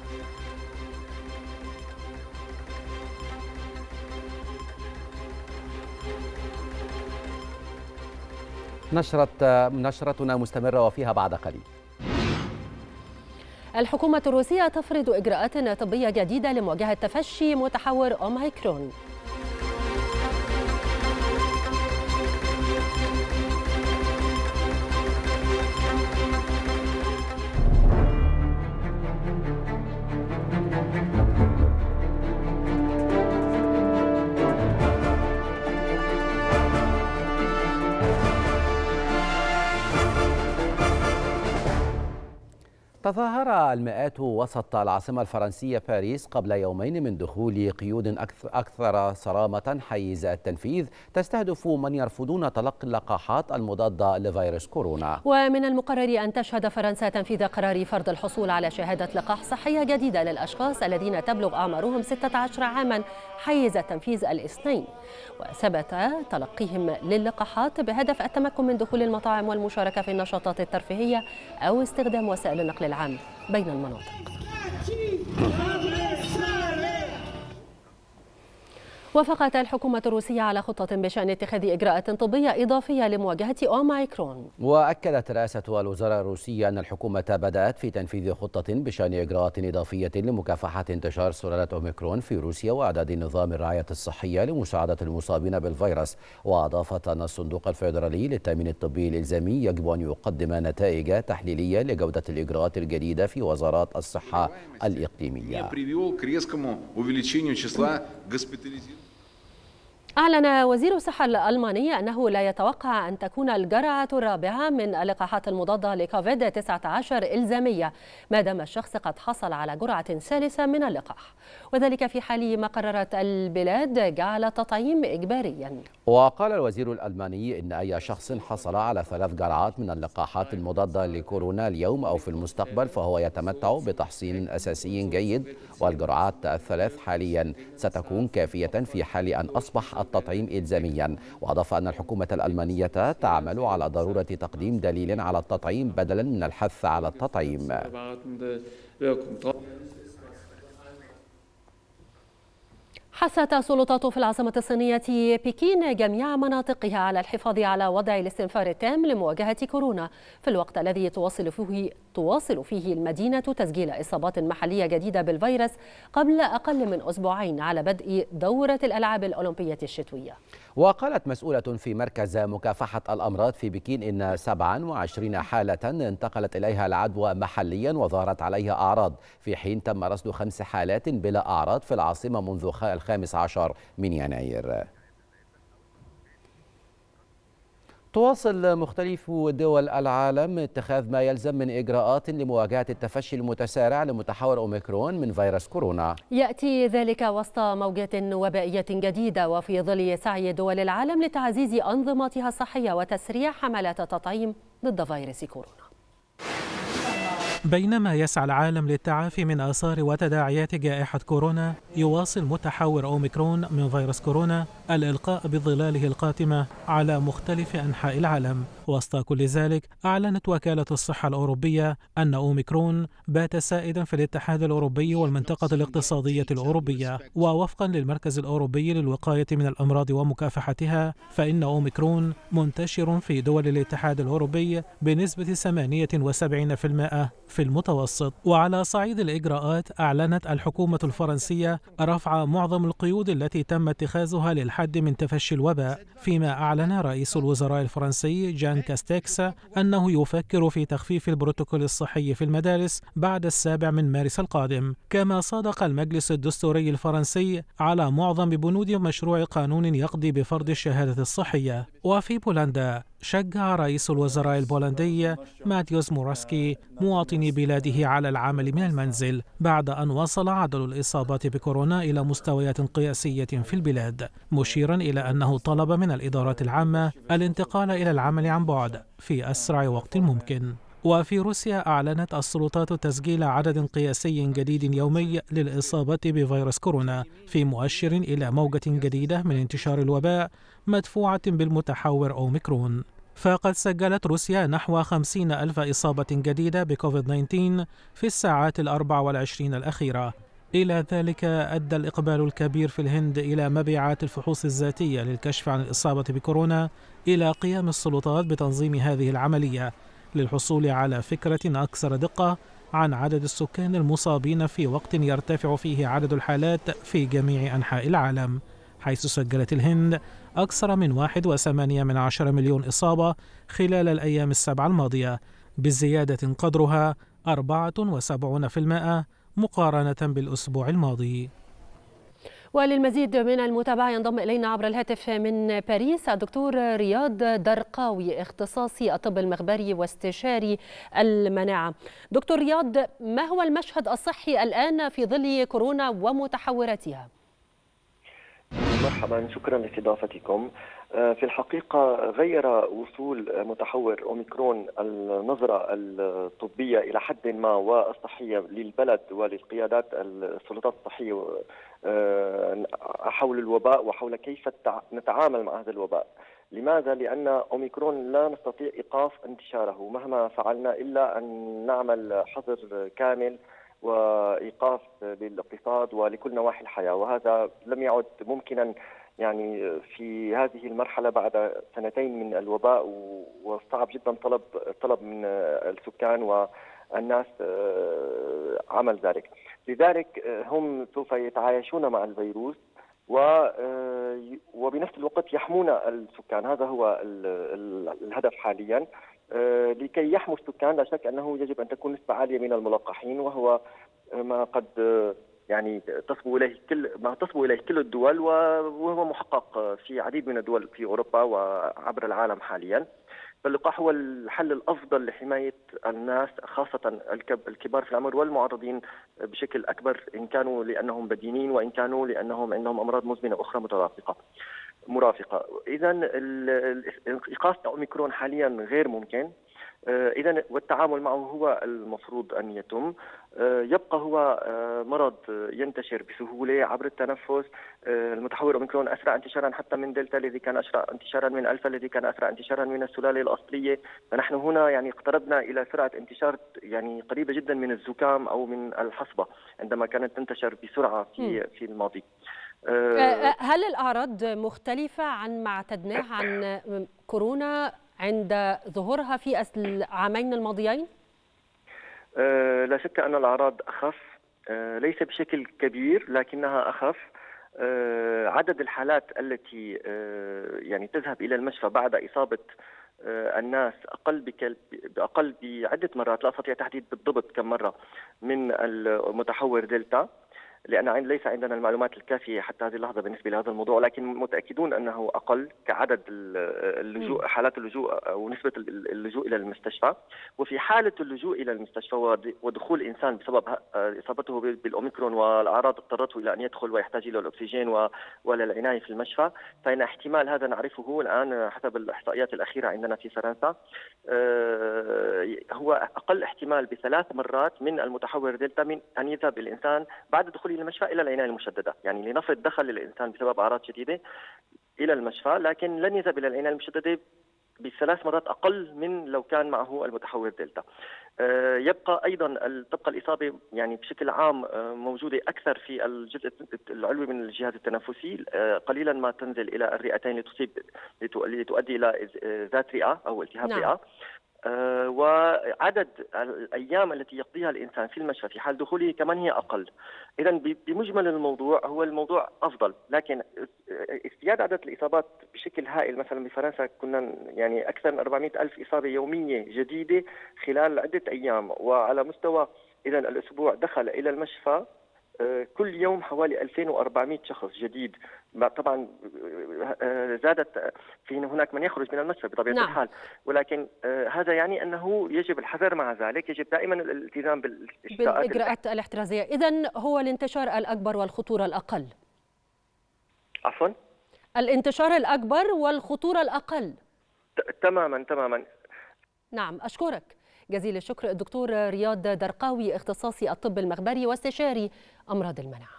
نشرة نشرتنا مستمرة وفيها بعد قليل الحكومة الروسية تفرض إجراءات طبية جديدة لمواجهة تفشي متحور أوميكرون تظاهر المئات وسط العاصمة الفرنسية باريس قبل يومين من دخول قيود أكثر صرامة حيز التنفيذ تستهدف من يرفضون تلقي اللقاحات المضادة لفيروس كورونا ومن المقرر أن تشهد فرنسا تنفيذ قرار فرض الحصول على شهادة لقاح صحية جديدة للأشخاص الذين تبلغ أعمارهم 16 عاما حيز التنفيذ الاثنين وثبت تلقيهم للقاحات بهدف التمكن من دخول المطاعم والمشاركة في النشاطات الترفيهية أو استخدام وسائل النقل العام العام بين المناطق وافقت الحكومة الروسية على خطة بشأن اتخاذ إجراءات طبية إضافية لمواجهة أومايكرون وأكدت رئاسة الوزراء الروسية أن الحكومة بدأت في تنفيذ خطة بشأن إجراءات إضافية لمكافحة انتشار سلالة أوميكرون في روسيا وإعداد نظام الرعاية الصحية لمساعدة المصابين بالفيروس وأضافت أن الصندوق الفيدرالي للتأمين الطبي الإلزامي يجب أن يقدم نتائج تحليلية لجودة الإجراءات الجديدة في وزارات الصحة الإقليمية госпитализировать. أعلن وزير الصحة الألماني أنه لا يتوقع أن تكون الجرعة الرابعة من اللقاحات المضادة لكوفيد 19 إلزامية ما دام الشخص قد حصل على جرعة ثالثة من اللقاح وذلك في حال ما قررت البلاد جعل التطعيم إجباريا وقال الوزير الألماني إن أي شخص حصل على ثلاث جرعات من اللقاحات المضادة لكورونا اليوم أو في المستقبل فهو يتمتع بتحصين أساسي جيد والجرعات الثلاث حاليا ستكون كافية في حال أن أصبح التطعيم إلزاميا وأضاف أن الحكومة الألمانية تعمل على ضرورة تقديم دليل على التطعيم بدلا من الحث على التطعيم حثت سلطات في العاصمة الصينية بكين جميع مناطقها على الحفاظ على وضع الاستنفار التام لمواجهة كورونا في الوقت الذي تواصل فيه تواصل فيه المدينة تسجيل إصابات محلية جديدة بالفيروس قبل أقل من أسبوعين على بدء دورة الألعاب الأولمبية الشتوية وقالت مسؤولة في مركز مكافحة الأمراض في بكين إن 27 حالة انتقلت إليها العدوى محليا وظهرت عليها أعراض في حين تم رصد خمس حالات بلا أعراض في العاصمة منذ الخامس عشر من يناير تواصل مختلف دول العالم اتخاذ ما يلزم من إجراءات لمواجهة التفشي المتسارع لمتحور أوميكرون من فيروس كورونا يأتي ذلك وسط موجة وبائية جديدة وفي ظل سعي دول العالم لتعزيز أنظمتها الصحية وتسريع حملات التطعيم ضد فيروس كورونا بينما يسعى العالم للتعافي من آثار وتداعيات جائحة كورونا يواصل متحور أوميكرون من فيروس كورونا الإلقاء بظلاله القاتمة على مختلف أنحاء العالم وسط كل ذلك أعلنت وكالة الصحة الأوروبية أن أوميكرون بات سائدا في الاتحاد الأوروبي والمنطقة الاقتصادية الأوروبية ووفقا للمركز الأوروبي للوقاية من الأمراض ومكافحتها فإن أوميكرون منتشر في دول الاتحاد الأوروبي بنسبة 78% في المتوسط وعلى صعيد الإجراءات أعلنت الحكومة الفرنسية رفع معظم القيود التي تم اتخاذها للحد الحد من تفشي الوباء فيما أعلن رئيس الوزراء الفرنسي جان كاستيكس أنه يفكر في تخفيف البروتوكول الصحي في المدارس بعد السابع من مارس القادم كما صادق المجلس الدستوري الفرنسي على معظم بنود مشروع قانون يقضي بفرض الشهادة الصحية وفي بولندا شجع رئيس الوزراء البولندي ماتيوس موراسكي مواطني بلاده على العمل من المنزل بعد أن وصل عدد الإصابات بكورونا إلى مستويات قياسية في البلاد مشيرا إلى أنه طلب من الإدارات العامة الانتقال إلى العمل عن بعد في أسرع وقت ممكن وفي روسيا أعلنت السلطات تسجيل عدد قياسي جديد يومي للإصابة بفيروس كورونا في مؤشر إلى موجة جديدة من انتشار الوباء مدفوعة بالمتحور أوميكرون فقد سجلت روسيا نحو 50 ألف إصابة جديدة بكوفيد-19 في الساعات الأربع والعشرين الأخيرة إلى ذلك أدى الإقبال الكبير في الهند إلى مبيعات الفحوص الذاتية للكشف عن الإصابة بكورونا إلى قيام السلطات بتنظيم هذه العملية للحصول على فكرة أكثر دقة عن عدد السكان المصابين في وقت يرتفع فيه عدد الحالات في جميع أنحاء العالم حيث سجلت الهند أكثر من 1.8 من عشر مليون إصابة خلال الأيام السبعة الماضية بزيادة قدرها 74% مقارنة بالأسبوع الماضي وللمزيد من المتابعة ينضم إلينا عبر الهاتف من باريس الدكتور رياض درقاوي اختصاصي الطب المخبري واستشاري المناعة دكتور رياض ما هو المشهد الصحي الآن في ظل كورونا ومتحوراتها؟ مرحبا شكرا لاستضافتكم آه، في الحقيقة غير وصول متحور أوميكرون النظرة الطبية إلى حد ما والصحية للبلد وللقيادات السلطات الصحية آه، حول الوباء وحول كيف نتعامل مع هذا الوباء لماذا؟ لأن أوميكرون لا نستطيع إيقاف انتشاره مهما فعلنا إلا أن نعمل حظر كامل وايقاف للاقتصاد ولكل نواحي الحياه وهذا لم يعد ممكنا يعني في هذه المرحلة بعد سنتين من الوباء وصعب جدا طلب طلب من السكان والناس آه، عمل ذلك لذلك آه، هم سوف يتعايشون مع الفيروس و آه، وبنفس الوقت يحمون السكان هذا هو الهدف حاليا آه، لكي يحموا السكان لا شك انه يجب ان تكون نسبه عاليه من الملقحين وهو ما قد آه، يعني تصبو اليه كل ما تصبو اليه كل الدول وهو محقق في عديد من الدول في اوروبا وعبر العالم حاليا. فاللقاح هو الحل الافضل لحمايه الناس خاصه الكبار في العمر والمعرضين بشكل اكبر ان كانوا لانهم بدينين وان كانوا لانهم عندهم امراض مزمنه اخرى مترافقه. مرافقه اذا ايقاف اوميكرون حاليا غير ممكن آه، اذا والتعامل معه هو المفروض ان يتم آه، يبقى هو آه، مرض ينتشر بسهوله عبر التنفس المتحور اوميكرون اسرع انتشارا حتى من دلتا الذي كان اسرع انتشارا من الفا الذي كان اسرع انتشارا من السلاله الاصليه فنحن هنا يعني اقتربنا الى سرعه انتشار يعني قريبه جدا من الزكام او من الحصبه عندما كانت تنتشر بسرعه في في الماضي آه، آه، آه، هل الأعراض مختلفة عن ما اعتدناه عن كورونا عند ظهورها في العامين الماضيين؟ لا شك أن الأعراض أخف ليس بشكل كبير لكنها أخف عدد الحالات التي يعني تذهب إلى المشفى بعد إصابة الناس اقل بأقل بعده مرات لا استطيع تحديد بالضبط كم مره من المتحور دلتا لان ليس عندنا المعلومات الكافيه حتى هذه اللحظه بالنسبه لهذا الموضوع لكن متاكدون انه اقل كعدد اللجوء حالات اللجوء ونسبه اللجوء الى المستشفى وفي حاله اللجوء الى المستشفى ودخول انسان بسبب اصابته بالاوميكرون والاعراض اضطرته الى ان يدخل ويحتاج الى الاكسجين وللعنايه في المشفى فان احتمال هذا نعرفه الان حسب الاحصائيات الاخيره عندنا في فرنسا آه، هو اقل احتمال بثلاث مرات من المتحور دلتا من ان يذهب الانسان بعد دخول يدخل الى المشفى الا العنايه المشدده، يعني لنفرض دخل الانسان بسبب اعراض شديده الى المشفى لكن لن يذهب الى العنايه المشدده بثلاث مرات اقل من لو كان معه المتحور دلتا. آه، يبقى ايضا تبقى الاصابه يعني بشكل عام آه، موجوده اكثر في الجزء العلوي من الجهاز التنفسي آه، قليلا ما تنزل الى الرئتين لتصيب لتؤدي الى ذات رئه او التهاب نعم. رئه آه، وعدد الايام التي يقضيها الانسان في المشفى في حال دخوله كمان هي اقل. اذا بمجمل الموضوع هو الموضوع افضل، لكن ازدياد عدد الاصابات بشكل هائل مثلا بفرنسا كنا يعني اكثر من 400 الف اصابه يوميه جديده خلال عده ايام وعلى مستوى اذا الاسبوع دخل الى المشفى آه، كل يوم حوالي 2400 شخص جديد طبعا آه، آه، زادت في هناك من يخرج من المستشفى بطبيعه نعم. الحال ولكن هذا يعني انه يجب الحذر مع ذلك يجب دائما الالتزام بالاجراءات الاحترازيه اذا هو الانتشار الاكبر والخطوره الاقل عفوا الانتشار الاكبر والخطوره الاقل تماما تماما نعم اشكرك جزيل الشكر الدكتور رياض درقاوي اختصاصي الطب المخبري واستشاري أمراض المناعة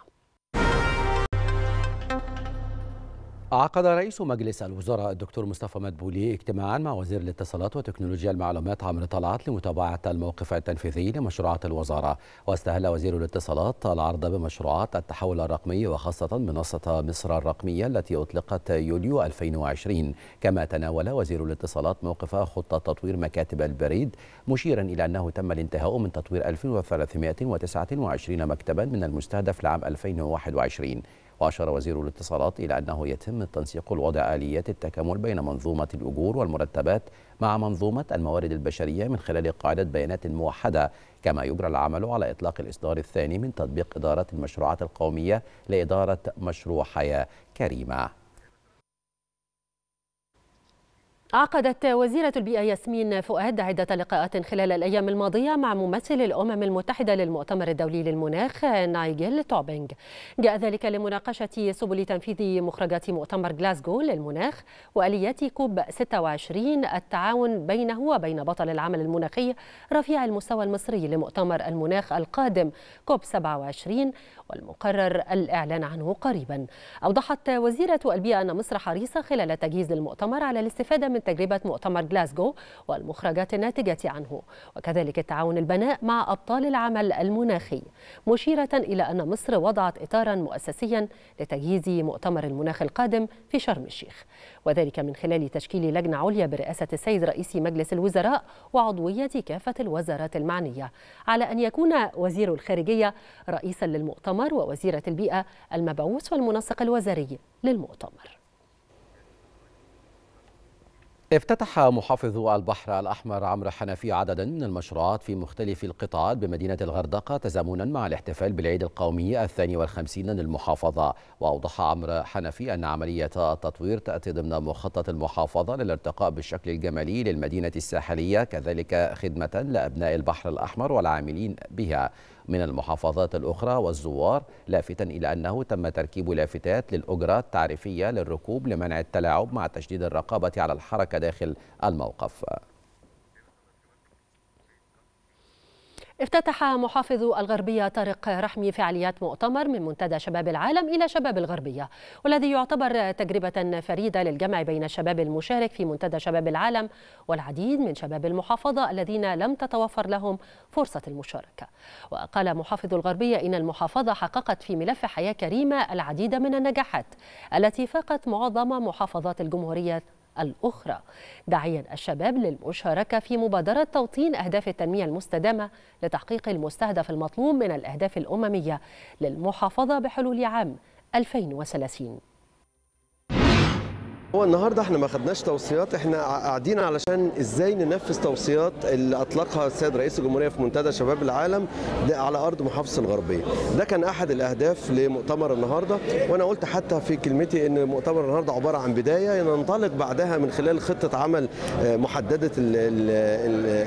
عقد رئيس مجلس الوزراء الدكتور مصطفى مدبولي اجتماعا مع وزير الاتصالات وتكنولوجيا المعلومات عمرو طلعت لمتابعه الموقف التنفيذي لمشروعات الوزاره واستهل وزير الاتصالات العرض بمشروعات التحول الرقمي وخاصه منصه مصر الرقميه التي اطلقت يوليو 2020 كما تناول وزير الاتصالات موقف خطه تطوير مكاتب البريد مشيرا الى انه تم الانتهاء من تطوير 1329 مكتبا من المستهدف لعام 2021 وأشار وزير الاتصالات إلى أنه يتم التنسيق الوضع آليات التكامل بين منظومة الأجور والمرتبات مع منظومة الموارد البشرية من خلال قاعدة بيانات موحدة كما يجرى العمل على إطلاق الإصدار الثاني من تطبيق إدارة المشروعات القومية لإدارة مشروع حياة كريمة عقدت وزيرة البيئة ياسمين فؤاد عدة لقاءات خلال الأيام الماضية مع ممثل الأمم المتحدة للمؤتمر الدولي للمناخ نايجل توبينج جاء ذلك لمناقشة سبل تنفيذ مخرجات مؤتمر جلاسكو للمناخ وآليات كوب 26 التعاون بينه وبين بطل العمل المناخي رفيع المستوى المصري لمؤتمر المناخ القادم كوب 27 والمقرر الإعلان عنه قريبا أوضحت وزيرة البيئة أن مصر حريصة خلال تجهيز المؤتمر على الاستفادة من من تجربة مؤتمر جلاسجو والمخرجات الناتجة عنه وكذلك التعاون البناء مع أبطال العمل المناخي مشيرة إلى أن مصر وضعت إطارا مؤسسيا لتجهيز مؤتمر المناخ القادم في شرم الشيخ وذلك من خلال تشكيل لجنة عليا برئاسة السيد رئيس مجلس الوزراء وعضوية كافة الوزارات المعنية على أن يكون وزير الخارجية رئيسا للمؤتمر ووزيرة البيئة المبعوث والمنسق الوزاري للمؤتمر افتتح محافظ البحر الأحمر عمرو حنفي عددا من المشروعات في مختلف القطاعات بمدينة الغردقة تزامنا مع الاحتفال بالعيد القومي الثاني والخمسين للمحافظة وأوضح عمرو حنفي أن عملية التطوير تأتي ضمن مخطط المحافظة للارتقاء بالشكل الجمالي للمدينة الساحلية كذلك خدمة لأبناء البحر الأحمر والعاملين بها من المحافظات الأخرى والزوار لافتا إلى أنه تم تركيب لافتات للأجرة التعريفية للركوب لمنع التلاعب مع تشديد الرقابة على الحركة داخل الموقف افتتح محافظ الغربية طارق رحمي فعاليات مؤتمر من منتدى شباب العالم إلى شباب الغربية والذي يعتبر تجربة فريدة للجمع بين الشباب المشارك في منتدى شباب العالم والعديد من شباب المحافظة الذين لم تتوفر لهم فرصة المشاركة وقال محافظ الغربية إن المحافظة حققت في ملف حياة كريمة العديد من النجاحات التي فاقت معظم محافظات الجمهورية الأخرى داعيا الشباب للمشاركة في مبادرة توطين أهداف التنمية المستدامة لتحقيق المستهدف المطلوب من الأهداف الأممية للمحافظة بحلول عام 2030 هو النهارده احنا ما خدناش توصيات احنا قاعدين علشان ازاي ننفذ توصيات اللي اطلقها السيد رئيس الجمهوريه في منتدى شباب العالم على ارض محافظه الغربيه ده كان احد الاهداف لمؤتمر النهارده وانا قلت حتى في كلمتي ان مؤتمر النهارده عباره عن بدايه ننطلق بعدها من خلال خطه عمل آه، محدده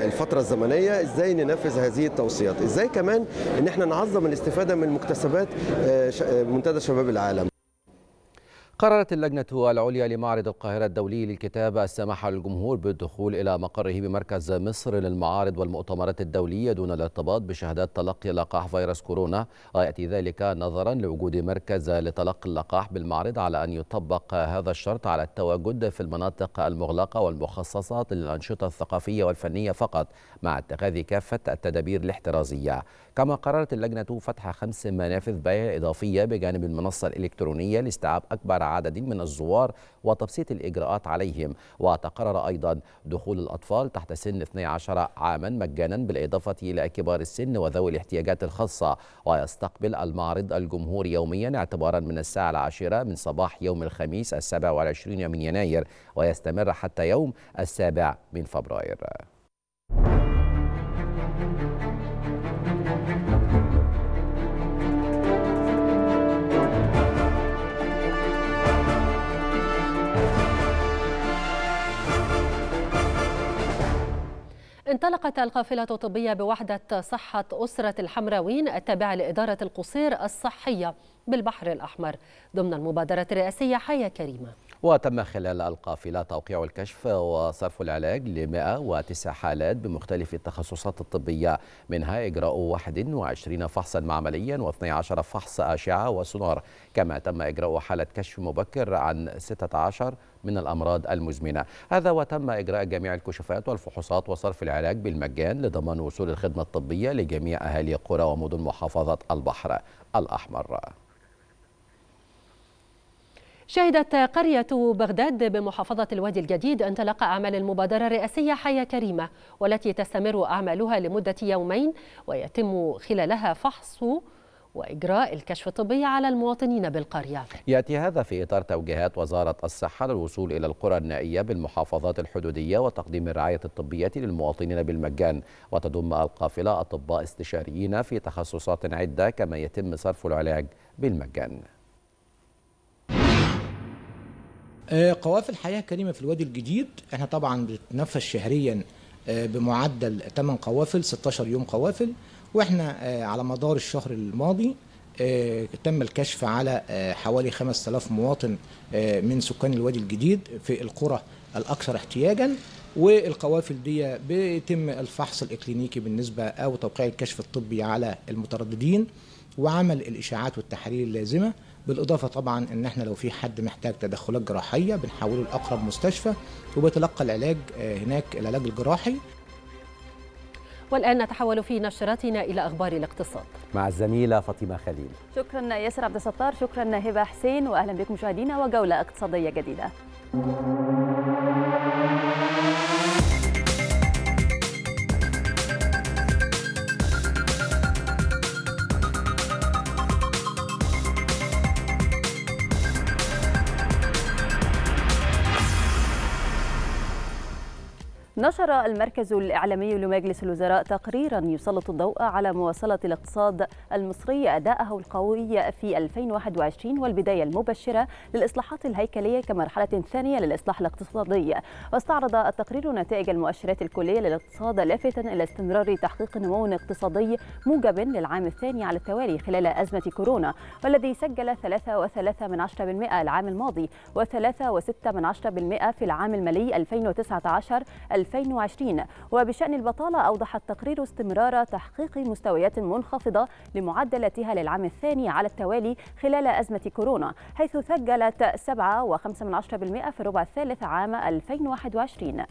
الفتره الزمنيه ازاي ننفذ هذه التوصيات ازاي كمان ان احنا نعظم الاستفاده من مكتسبات آه، آه، منتدى شباب العالم قررت اللجنة العليا لمعرض القاهرة الدولي للكتاب السماح للجمهور بالدخول إلى مقره بمركز مصر للمعارض والمؤتمرات الدولية دون الارتباط بشهادات تلقي لقاح فيروس كورونا ويأتي ذلك نظرا لوجود مركز لتلقي اللقاح بالمعرض على أن يطبق هذا الشرط على التواجد في المناطق المغلقة والمخصصة للأنشطة الثقافية والفنية فقط مع اتخاذ كافة التدابير الاحترازية كما قررت اللجنة فتح خمس منافذ بيع إضافية بجانب المنصة الإلكترونية لاستيعاب أكبر عدد من الزوار وتبسيط الإجراءات عليهم وتقرر أيضا دخول الأطفال تحت سن 12 عاما مجانا بالإضافة إلى كبار السن وذوي الاحتياجات الخاصة ويستقبل المعرض الجمهور يوميا اعتبارا من الساعة العاشرة من صباح يوم الخميس السابع والعشرين من يناير ويستمر حتى يوم السابع من فبراير انطلقت القافلة الطبية بوحدة صحة أسرة الحمراوين التابعة لإدارة القصير الصحية بالبحر الأحمر ضمن المبادرة الرئاسية حياة كريمة وتم خلال القافلة توقيع الكشف وصرف العلاج ل 109 حالات بمختلف التخصصات الطبية منها إجراء 21 فحصا معمليا و12 فحص أشعة وسونار كما تم إجراء حالة كشف مبكر عن 16 من الأمراض المزمنة هذا وتم إجراء جميع الكشوفات والفحوصات وصرف العلاج بالمجان لضمان وصول الخدمة الطبية لجميع أهالي قرى ومدن محافظة البحر الأحمر شهدت قرية بغداد بمحافظة الوادي الجديد انطلاق أعمال المبادرة الرئاسية حياة كريمة والتي تستمر أعمالها لمدة يومين ويتم خلالها فحص وإجراء الكشف الطبي على المواطنين بالقرية يأتي هذا في إطار توجيهات وزارة الصحة للوصول إلى القرى النائية بالمحافظات الحدودية وتقديم الرعاية الطبية للمواطنين بالمجان وتضم القافلة أطباء استشاريين في تخصصات عدة كما يتم صرف العلاج بالمجان آه، قوافل الحياة كريمه في الوادي الجديد احنا طبعا بنتنفس شهريا آه، بمعدل 8 قوافل 16 يوم قوافل واحنا آه، على مدار الشهر الماضي تم الكشف على حوالي 5000 مواطن من سكان الوادي الجديد في القرى الأكثر احتياجا والقوافل دي بيتم الفحص الإكلينيكي بالنسبة أو توقيع الكشف الطبي على المترددين وعمل الإشاعات والتحاليل اللازمة بالاضافه طبعا ان احنا لو في حد محتاج تدخلات جراحيه بنحوله لاقرب مستشفى وبيتلقى العلاج آه، هناك العلاج الجراحي والآن نتحول في نشرتنا إلى أخبار الاقتصاد مع الزميلة فاطمة خليل شكرا ياسر عبد الستار شكرا هبة حسين وأهلا بكم مشاهدينا وجولة اقتصادية جديدة نشر المركز الإعلامي لمجلس الوزراء تقريرا يسلط الضوء على مواصلة الاقتصاد المصري أداءه القوي في 2021 والبداية المبشرة للإصلاحات الهيكلية كمرحلة ثانية للإصلاح الاقتصادي واستعرض التقرير نتائج المؤشرات الكلية للاقتصاد لافتا إلى استمرار تحقيق نمو اقتصادي موجب للعام الثاني على التوالي خلال أزمة كورونا والذي سجل 3.3% العام الماضي و3.6% في العام المالي 2019 2020 وبشأن البطالة أوضح التقرير استمرار تحقيق مستويات منخفضة لمعدلاتها للعام الثاني على التوالي خلال أزمة كورونا حيث سجلت 7.5% في الربع الثالث عام 2021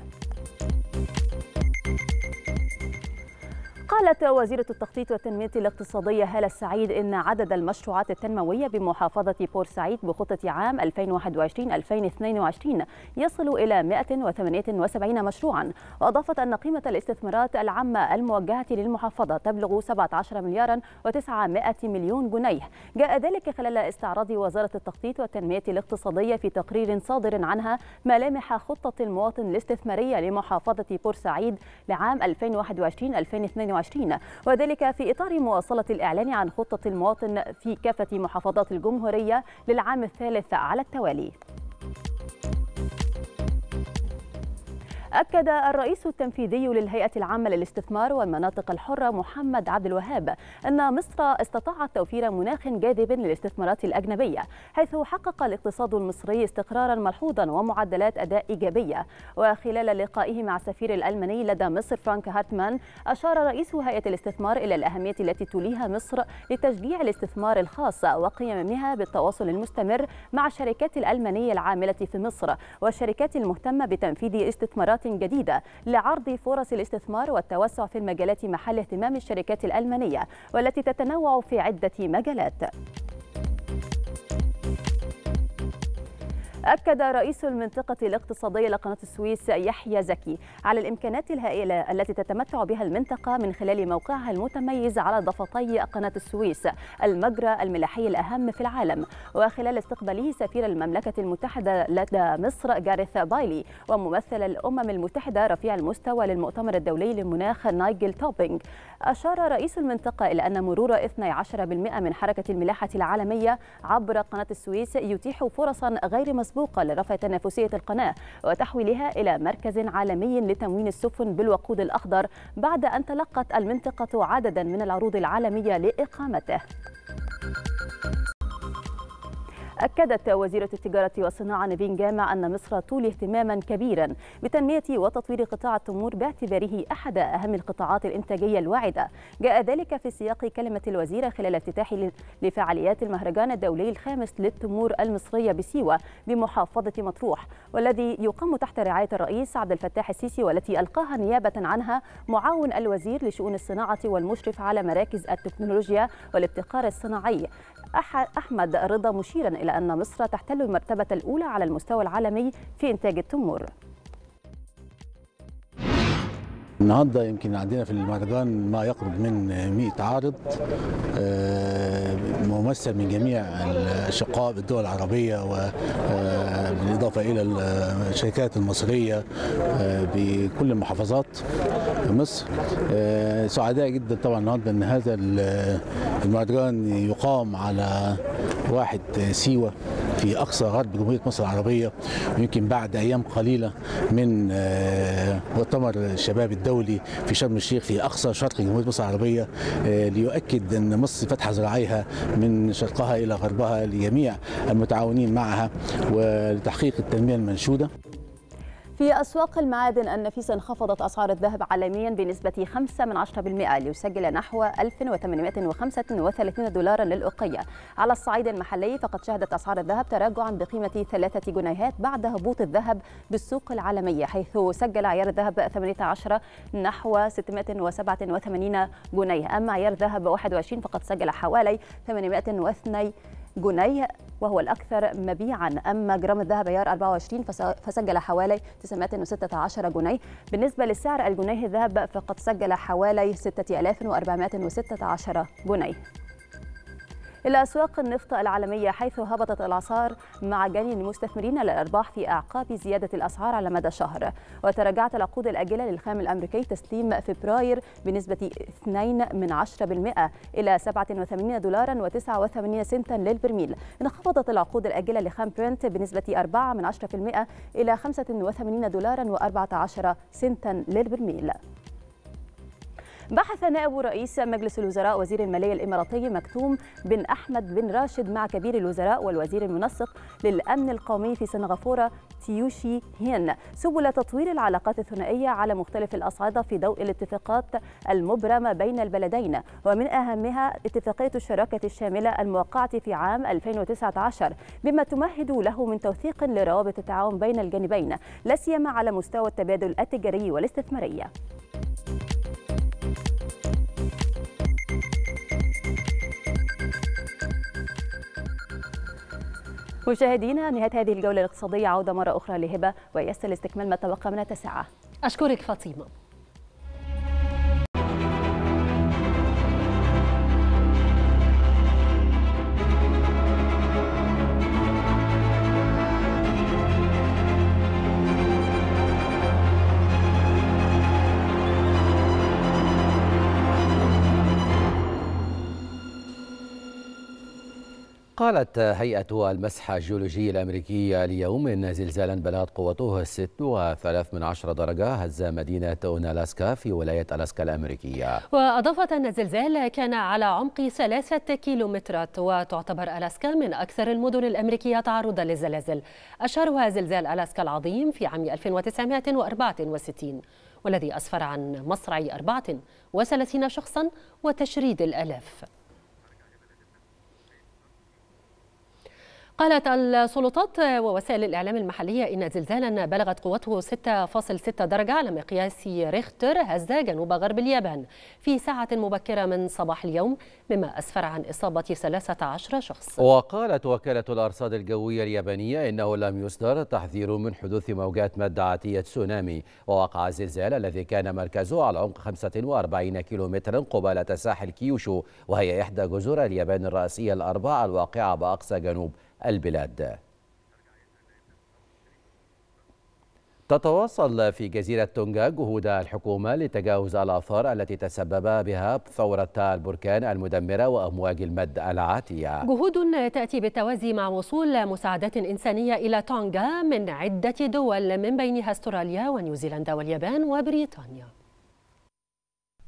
قالت وزيرة التخطيط والتنمية الاقتصادية هالة السعيد إن عدد المشروعات التنموية بمحافظة بورسعيد بخطة عام 2021-2022 يصل إلى 178 مشروعا وأضافت أن قيمة الاستثمارات العامة الموجهة للمحافظة تبلغ 17 مليارا و900 مليون جنيه جاء ذلك خلال استعراض وزارة التخطيط والتنمية الاقتصادية في تقرير صادر عنها ملامح خطة المواطن الاستثمارية لمحافظة بورسعيد لعام 2021 2022 2020 وذلك في إطار مواصلة الإعلان عن خطة المواطن في كافة محافظات الجمهورية للعام الثالث على التوالي أكد الرئيس التنفيذي للهيئة العامة للاستثمار والمناطق الحرة محمد عبد الوهاب أن مصر استطاعت توفير مناخ جاذب للاستثمارات الأجنبية حيث حقق الاقتصاد المصري استقرارا ملحوظا ومعدلات أداء إيجابية وخلال لقائه مع السفير الألماني لدى مصر فرانك هارتمان أشار رئيس هيئة الاستثمار إلى الأهمية التي توليها مصر لتشجيع الاستثمار الخاص وقيمها بالتواصل المستمر مع الشركات الألمانية العاملة في مصر والشركات المهتمة بتنفيذ استثمارات جديدة لعرض فرص الاستثمار والتوسع في المجالات محل اهتمام الشركات الألمانية والتي تتنوع في عدة مجالات أكد رئيس المنطقة الاقتصادية لقناة السويس يحيى زكي على الإمكانات الهائلة التي تتمتع بها المنطقة من خلال موقعها المتميز على ضفتي قناة السويس المجرى الملاحي الأهم في العالم وخلال استقباله سفير المملكة المتحدة لدى مصر جاريث بايلي وممثل الأمم المتحدة رفيع المستوى للمؤتمر الدولي للمناخ نايجل توبينج أشار رئيس المنطقة إلى أن مرور 12% من حركة الملاحة العالمية عبر قناة السويس يتيح فرصا غير مسبوقة مسبوقة لرفع تنافسية القناة وتحويلها إلى مركز عالمي لتموين السفن بالوقود الأخضر بعد أن تلقت المنطقة عددا من العروض العالمية لإقامته. أكدت وزيرة التجارة والصناعة نبيل جامع أن مصر تولي اهتماما كبيرا بتنمية وتطوير قطاع التمور باعتباره أحد أهم القطاعات الإنتاجية الواعدة جاء ذلك في سياق كلمة الوزيرة خلال افتتاح لفعاليات المهرجان الدولي الخامس للتمور المصرية بسيوة بمحافظة مطروح والذي يقام تحت رعاية الرئيس عبد الفتاح السيسي والتي ألقاها نيابة عنها معاون الوزير لشؤون الصناعة والمشرف على مراكز التكنولوجيا والابتكار الصناعي أحمد رضا مشيرا إلى أن مصر تحتل المرتبة الأولى على المستوى العالمي في إنتاج التمور النهارده يمكن عندنا في المهرجان ما يقرب من 100 عارض آه، ممثل من جميع الشقاء بالدول العربيه وبالاضافه آه، الى آه، الشركات المصريه بكل محافظات مصر سعداء جدا طبعا النهارده ان هذا المهرجان يقام على واحد سيوه في اقصى غرب جمهوريه مصر العربيه ويمكن بعد ايام قليله من مؤتمر الشباب الدولي الدولي في شرم الشيخ في أقصى شرق جمهورية مصر العربية آه، ليؤكد أن مصر فتح ذراعيها من شرقها إلى غربها لجميع المتعاونين معها ولتحقيق التنمية المنشودة في أسواق المعادن النفيسة انخفضت أسعار الذهب عالميا بنسبة 5 ليسجل نحو 1835 دولارا للأوقية على الصعيد المحلي فقد شهدت أسعار الذهب تراجعا بقيمة ثلاثة جنيهات بعد هبوط الذهب بالسوق العالمية حيث سجل عيار الذهب 18 نحو 687 جنيه أما عيار الذهب 21 فقد سجل حوالي 802 جنيه وهو الأكثر مبيعا أما جرام الذهب عيار 24 فسجل حوالي 916 جنيه بالنسبة لسعر الجنيه الذهب فقد سجل حوالي 6416 جنيه إلى أسواق النفط العالمية حيث هبطت الأسعار مع جني المستثمرين للأرباح في أعقاب زيادة الأسعار على مدى شهر وتراجعت العقود الأجلة للخام الأمريكي تسليم فبراير بنسبة 2 من 10% إلى 87 دولارا و89 سنتا للبرميل انخفضت العقود الأجلة لخام برنت بنسبة 4 من 10% إلى 85 دولارا و14 سنتا للبرميل بحث نائب رئيس مجلس الوزراء وزير المالية الإماراتي مكتوم بن أحمد بن راشد مع كبير الوزراء والوزير المنسق للأمن القومي في سنغافورة تيوشي هين سبل تطوير العلاقات الثنائية على مختلف الأصعدة في ضوء الاتفاقات المبرمة بين البلدين ومن أهمها اتفاقية الشراكة الشاملة الموقعة في عام 2019 بما تمهد له من توثيق لروابط التعاون بين الجانبين لا سيما على مستوى التبادل التجاري والاستثماري. مشاهدينا نهاية هذه الجولة الاقتصادية عودة مرة أخرى لهبة ويسر لاستكمال ما تبقى من التسعة أشكرك فاطمة قالت هيئة المسح الجيولوجي الأمريكية اليوم إن زلزالا بلغت قوته 6.3 من عشرة درجة هز مدينة أونالاسكا في ولاية ألاسكا الأمريكية وأضافت أن الزلزال كان على عمق ثلاثة كيلومترات وتعتبر ألاسكا من أكثر المدن الأمريكية تعرضا للزلازل أشهرها زلزال ألاسكا العظيم في عام 1964 والذي أسفر عن مصرع 34 شخصا وتشريد الألاف قالت السلطات ووسائل الإعلام المحلية إن زلزالا بلغت قوته 6.6 درجة على مقياس ريختر هز جنوب غرب اليابان في ساعة مبكرة من صباح اليوم مما أسفر عن إصابة 13 شخص وقالت وكالة الأرصاد الجوية اليابانية إنه لم يصدر تحذير من حدوث موجات مادة عاتية تسونامي ووقع الزلزال الذي كان مركزه على عمق 45 كيلومترا قبالة ساحل كيوشو وهي إحدى جزر اليابان الرئيسية الأربعة الواقعة بأقصى جنوب البلاد تتواصل في جزيرة تونغا جهود الحكومة لتجاوز الآثار التي تسبب بها ثورة البركان المدمرة وأمواج المد العاتية جهود تأتي بالتوازي مع وصول مساعدات إنسانية إلى تونغا من عدة دول من بينها استراليا ونيوزيلندا واليابان وبريطانيا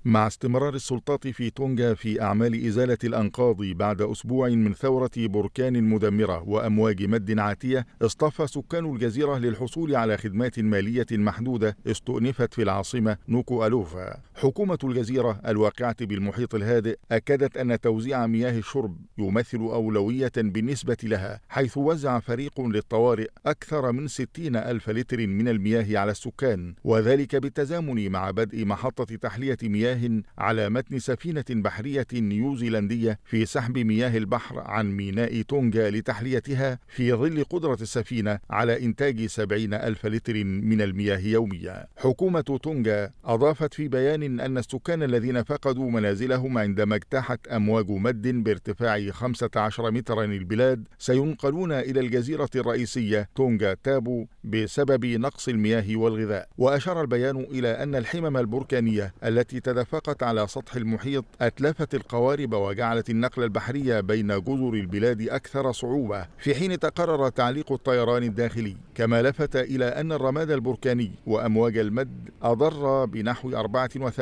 مع استمرار السلطات في تونجا في أعمال إزالة الأنقاض بعد أسبوع من ثورة بركان مدمرة وأمواج مد عاتية اصطف سكان الجزيرة للحصول على خدمات مالية محدودة استؤنفت في العاصمة نوكو ألوفا حكومة الجزيرة الواقعة بالمحيط الهادئ أكدت أن توزيع مياه الشرب يمثل أولوية بالنسبة لها حيث وزع فريق للطوارئ أكثر من 60 ألف لتر من المياه على السكان وذلك بالتزامن مع بدء محطة تحلية مياه مياه على متن سفينة بحرية نيوزيلندية في سحب مياه البحر عن ميناء تونجا لتحليتها في ظل قدرة السفينة على إنتاج 70 ألف لتر من المياه يوميا حكومة تونجا أضافت في بيان أن السكان الذين فقدوا منازلهم عندما اجتاحت أمواج مد بارتفاع 15 مترا البلاد سينقلون إلى الجزيرة الرئيسية تونجا تابو بسبب نقص المياه والغذاء وأشار البيان إلى أن الحمم البركانية التي تدفع فقط على سطح المحيط أتلفت القوارب وجعلت النقل البحرية بين جزر البلاد أكثر صعوبة في حين تقرر تعليق الطيران الداخلي كما لفت إلى أن الرماد البركاني وأمواج المد أضر بنحو 84%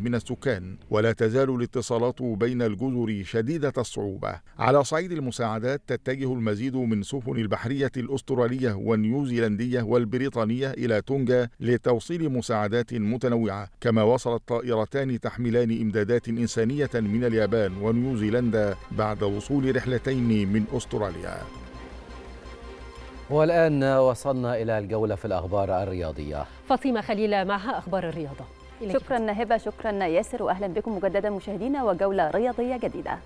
من السكان ولا تزال الاتصالات بين الجزر شديدة الصعوبة على صعيد المساعدات تتجه المزيد من سفن البحرية الأسترالية والنيوزيلندية والبريطانية إلى تونجا لتوصيل مساعدات متنوعة كما وصلت طائرات طائرتان تحملان إمدادات إنسانية من اليابان ونيوزيلندا بعد وصول رحلتين من أستراليا والآن وصلنا إلى الجولة في الأخبار الرياضية فاطمة خليل معها أخبار الرياضة شكرا هبة شكرا ياسر وأهلا بكم مجددا مشاهدينا وجولة رياضية جديدة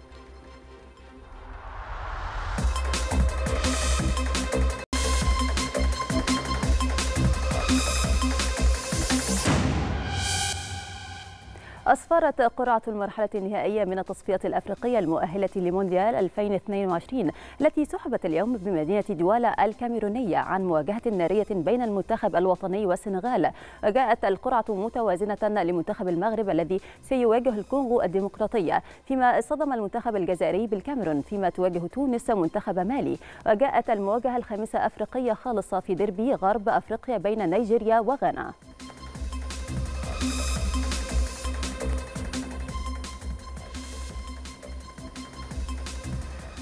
أسفرت قرعة المرحلة النهائية من التصفية الأفريقية المؤهلة لمونديال 2022 التي سحبت اليوم بمدينة دوالا الكاميرونية عن مواجهة نارية بين المنتخب الوطني والسنغال وجاءت القرعة متوازنة لمنتخب المغرب الذي سيواجه الكونغو الديمقراطية فيما صدم المنتخب الجزائري بالكاميرون فيما تواجه تونس منتخب مالي وجاءت المواجهة الخامسة أفريقية خالصة في ديربي غرب أفريقيا بين نيجيريا وغانا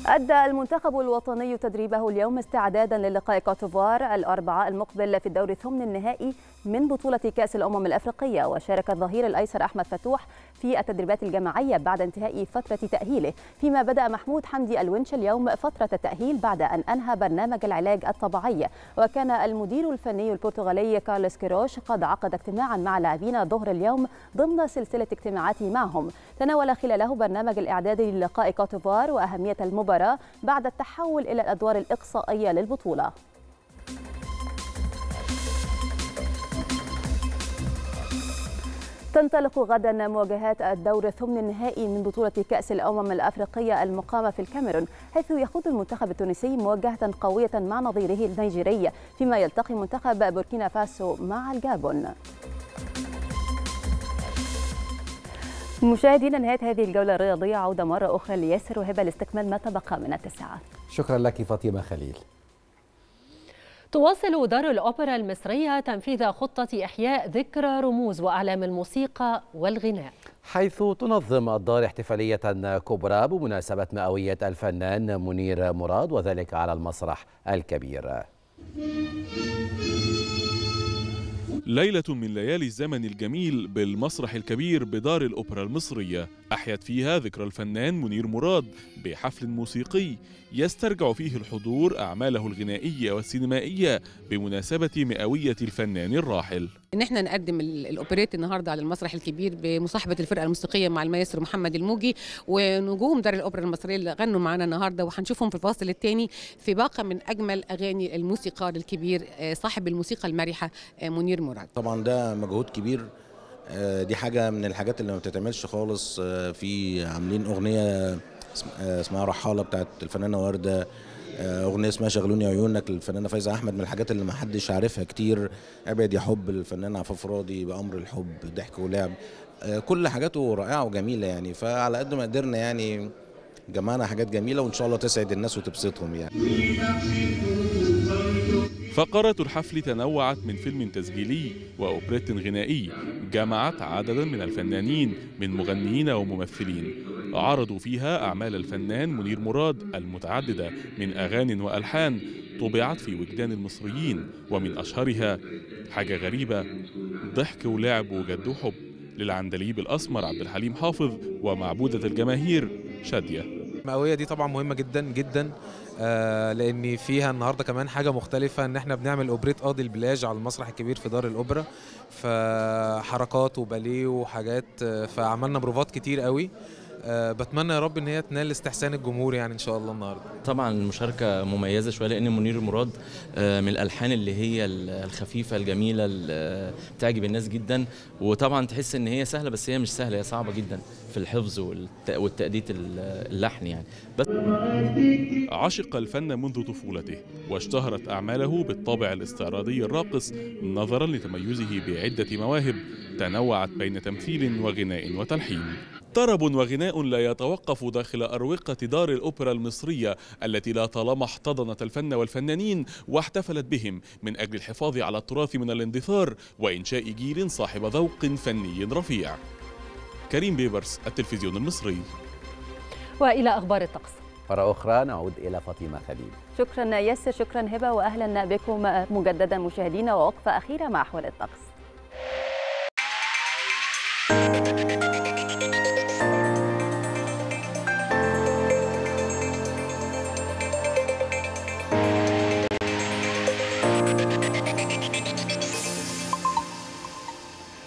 أدى المنتخب الوطني تدريبه اليوم استعدادا للقاء كوتوفوار الأربعاء المقبل في الدور الثمن النهائي من بطولة كأس الأمم الأفريقية وشارك الظهير الأيسر أحمد فتوح في التدريبات الجماعية بعد انتهاء فترة تأهيله فيما بدأ محمود حمدي الونش اليوم فترة التأهيل بعد أن أنهى برنامج العلاج الطبيعي وكان المدير الفني البرتغالي كارلوس كيروش قد عقد اجتماعا مع لاعبين ظهر اليوم ضمن سلسلة اجتماعاته معهم تناول خلاله برنامج الإعداد للقاء كوتوفوار وأهمية المباراة المباراة بعد التحول إلى الأدوار الإقصائية للبطولة تنطلق غدا مواجهات الدور الثمن النهائي من بطولة كأس الأمم الأفريقية المقامة في الكاميرون حيث يخوض المنتخب التونسي مواجهة قوية مع نظيره النيجيري فيما يلتقي منتخب بوركينا فاسو مع الجابون مشاهدينا نهايه هذه الجوله الرياضيه عوده مره اخرى لياسر وهبه لاستكمال ما تبقى من التسعه. شكرا لك فاطمه خليل. تواصل دار الأوبرا المصرية تنفيذ خطة إحياء ذكرى رموز وأعلام الموسيقى والغناء حيث تنظم الدار احتفالية كبرى بمناسبة مئوية الفنان منير مراد وذلك على المسرح الكبير ليلة من ليالي الزمن الجميل بالمسرح الكبير بدار الأوبرا المصرية أحيت فيها ذكرى الفنان منير مراد بحفل موسيقي يسترجع فيه الحضور أعماله الغنائية والسينمائية بمناسبة مئوية الفنان الراحل إن إحنا نقدم الأوبريت النهاردة على المسرح الكبير بمصاحبة الفرقة الموسيقية مع المايسترو محمد الموجي ونجوم دار الأوبرا المصرية اللي غنوا معانا النهاردة وهنشوفهم في الفاصل الثاني في باقة من أجمل أغاني الموسيقار الكبير آه، صاحب الموسيقى المرحة آه، منير مراد اول حاجه طبعا ده مجهود كبير آه، دي حاجه من الحاجات اللي ما بتتعملش خالص آه، في عاملين اغنيه آه، اسمها رحاله بتاعت الفنانه ورده اغنيه اسمها شغلوني عيونك للفنانه فايزه احمد من الحاجات اللي ما حدش عارفها كتير ابعد يا حب للفنانه عفاف راضي بامر الحب ضحك ولعب كل حاجاته رائعه وجميله يعني فعلى قد ما قدرنا يعني جمعنا حاجات جميله وان شاء الله تسعد الناس وتبسطهم يعني فقرات الحفل تنوعت من فيلم تسجيلي وأوبريت غنائي جمعت عددا من الفنانين من مغنيين وممثلين عرضوا فيها أعمال الفنان منير مراد المتعددة من أغاني وألحان طبعت في وجدان المصريين ومن أشهرها حاجة غريبة ضحك ولعب وجد وحب للعندليب الأسمر عبد الحليم حافظ ومعبودة الجماهير شادية المئوية دي طبعا مهمة جدا جدا آه لان فيها النهارده كمان حاجه مختلفه ان احنا بنعمل اوبريت قاضي البلاج على المسرح الكبير في دار الاوبرا فحركات وباليه وحاجات آه، فعملنا بروفات كتير قوي أه بتمنى يا رب ان هي تنال استحسان الجمهور يعني ان شاء الله النهارده طبعا المشاركه مميزه شويه لان منير مراد آه، من الالحان اللي هي الخفيفه الجميله اللي بتعجب الناس جدا وطبعا تحس ان هي سهله بس هي مش سهله هي صعبه جدا في الحفظ والتأديت اللحن يعني بس عشق الفن منذ طفولته واشتهرت أعماله بالطابع الاستعراضي الراقص نظرا لتميزه بعدة مواهب تنوعت بين تمثيل وغناء وتلحين طرب وغناء لا يتوقف داخل أروقة دار الأوبرا المصرية التي لا طالما احتضنت الفن والفنانين واحتفلت بهم من أجل الحفاظ على التراث من الاندثار وإنشاء جيل صاحب ذوق فني رفيع كريم بيبرس التلفزيون المصري وإلى أخبار الطقس مرة أخرى نعود إلى فاطمة خليل شكرا ياسر شكرا هبة وأهلا بكم مجددا مشاهدينا ووقفة أخيرة مع أحوال الطقس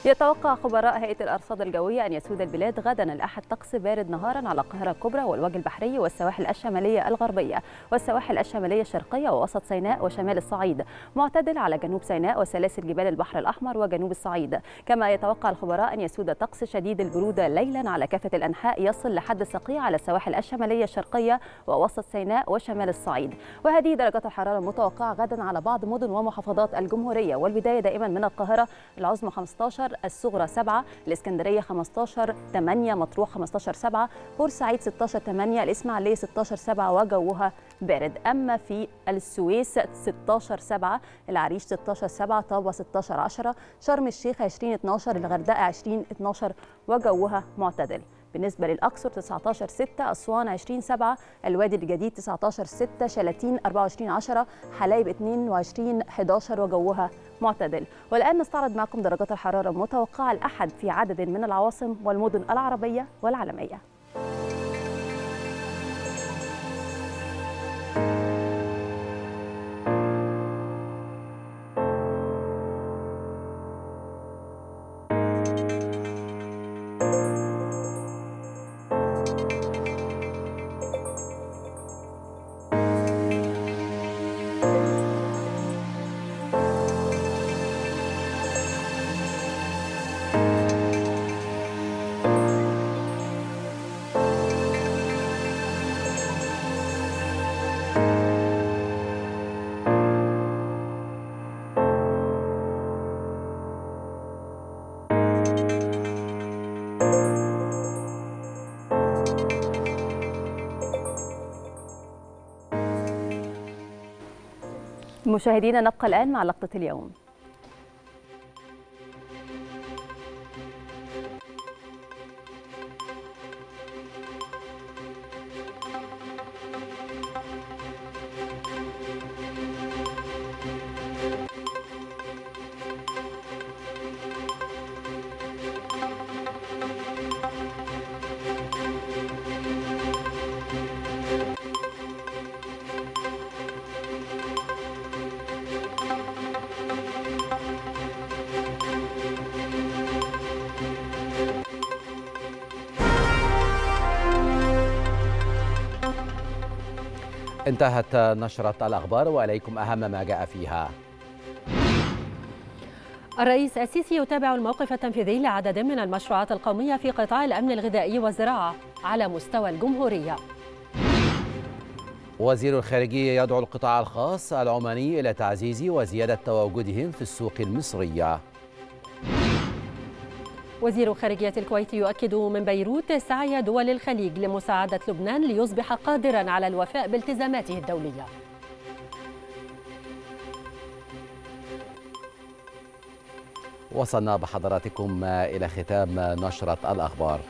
يتوقع خبراء هيئة الأرصاد الجوية أن يسود البلاد غدا الأحد طقس بارد نهارا على القاهرة الكبرى والوجه البحري والسواحل الشمالية الغربية والسواحل الشمالية الشرقية ووسط سيناء وشمال الصعيد معتدل على جنوب سيناء وسلاسل جبال البحر الأحمر وجنوب الصعيد كما يتوقع الخبراء أن يسود طقس شديد البرودة ليلا على كافة الأنحاء يصل لحد الصقيع على السواحل الشمالية الشرقية ووسط سيناء وشمال الصعيد وهذه درجات الحرارة المتوقعة غدا على بعض مدن ومحافظات الجمهورية والبداية دائما من القاهرة العظمى 15 الصغرى 7 الإسكندرية 15 8 مطروح 15 7 بورسعيد 16 8 الإسماعيلية 16 7 وجوها بارد أما في السويس 16 7 العريش 16 7 طابة 16 10 شرم الشيخ 20 12 الغردقة 20 12 وجوها معتدل بالنسبة للأقصر 19 6 أسوان 20 7 الوادي الجديد 19 6 شلاتين 24 10 حلايب 22 11 وجوها معتدل والآن نستعرض معكم درجات الحرارة المتوقعة الأحد في عدد من العواصم والمدن العربية والعالمية مشاهدينا نبقى الآن مع لقطة اليوم انتهت نشرة الأخبار وإليكم أهم ما جاء فيها الرئيس السيسي يتابع الموقف التنفيذي لعدد من المشروعات القومية في قطاع الأمن الغذائي والزراعة على مستوى الجمهورية وزير الخارجية يدعو القطاع الخاص العماني إلى تعزيز وزيادة تواجدهم في السوق المصرية وزير خارجية الكويت يؤكد من بيروت سعي دول الخليج لمساعدة لبنان ليصبح قادرا على الوفاء بالتزاماته الدولية وصلنا بحضراتكم إلى ختام نشرة الأخبار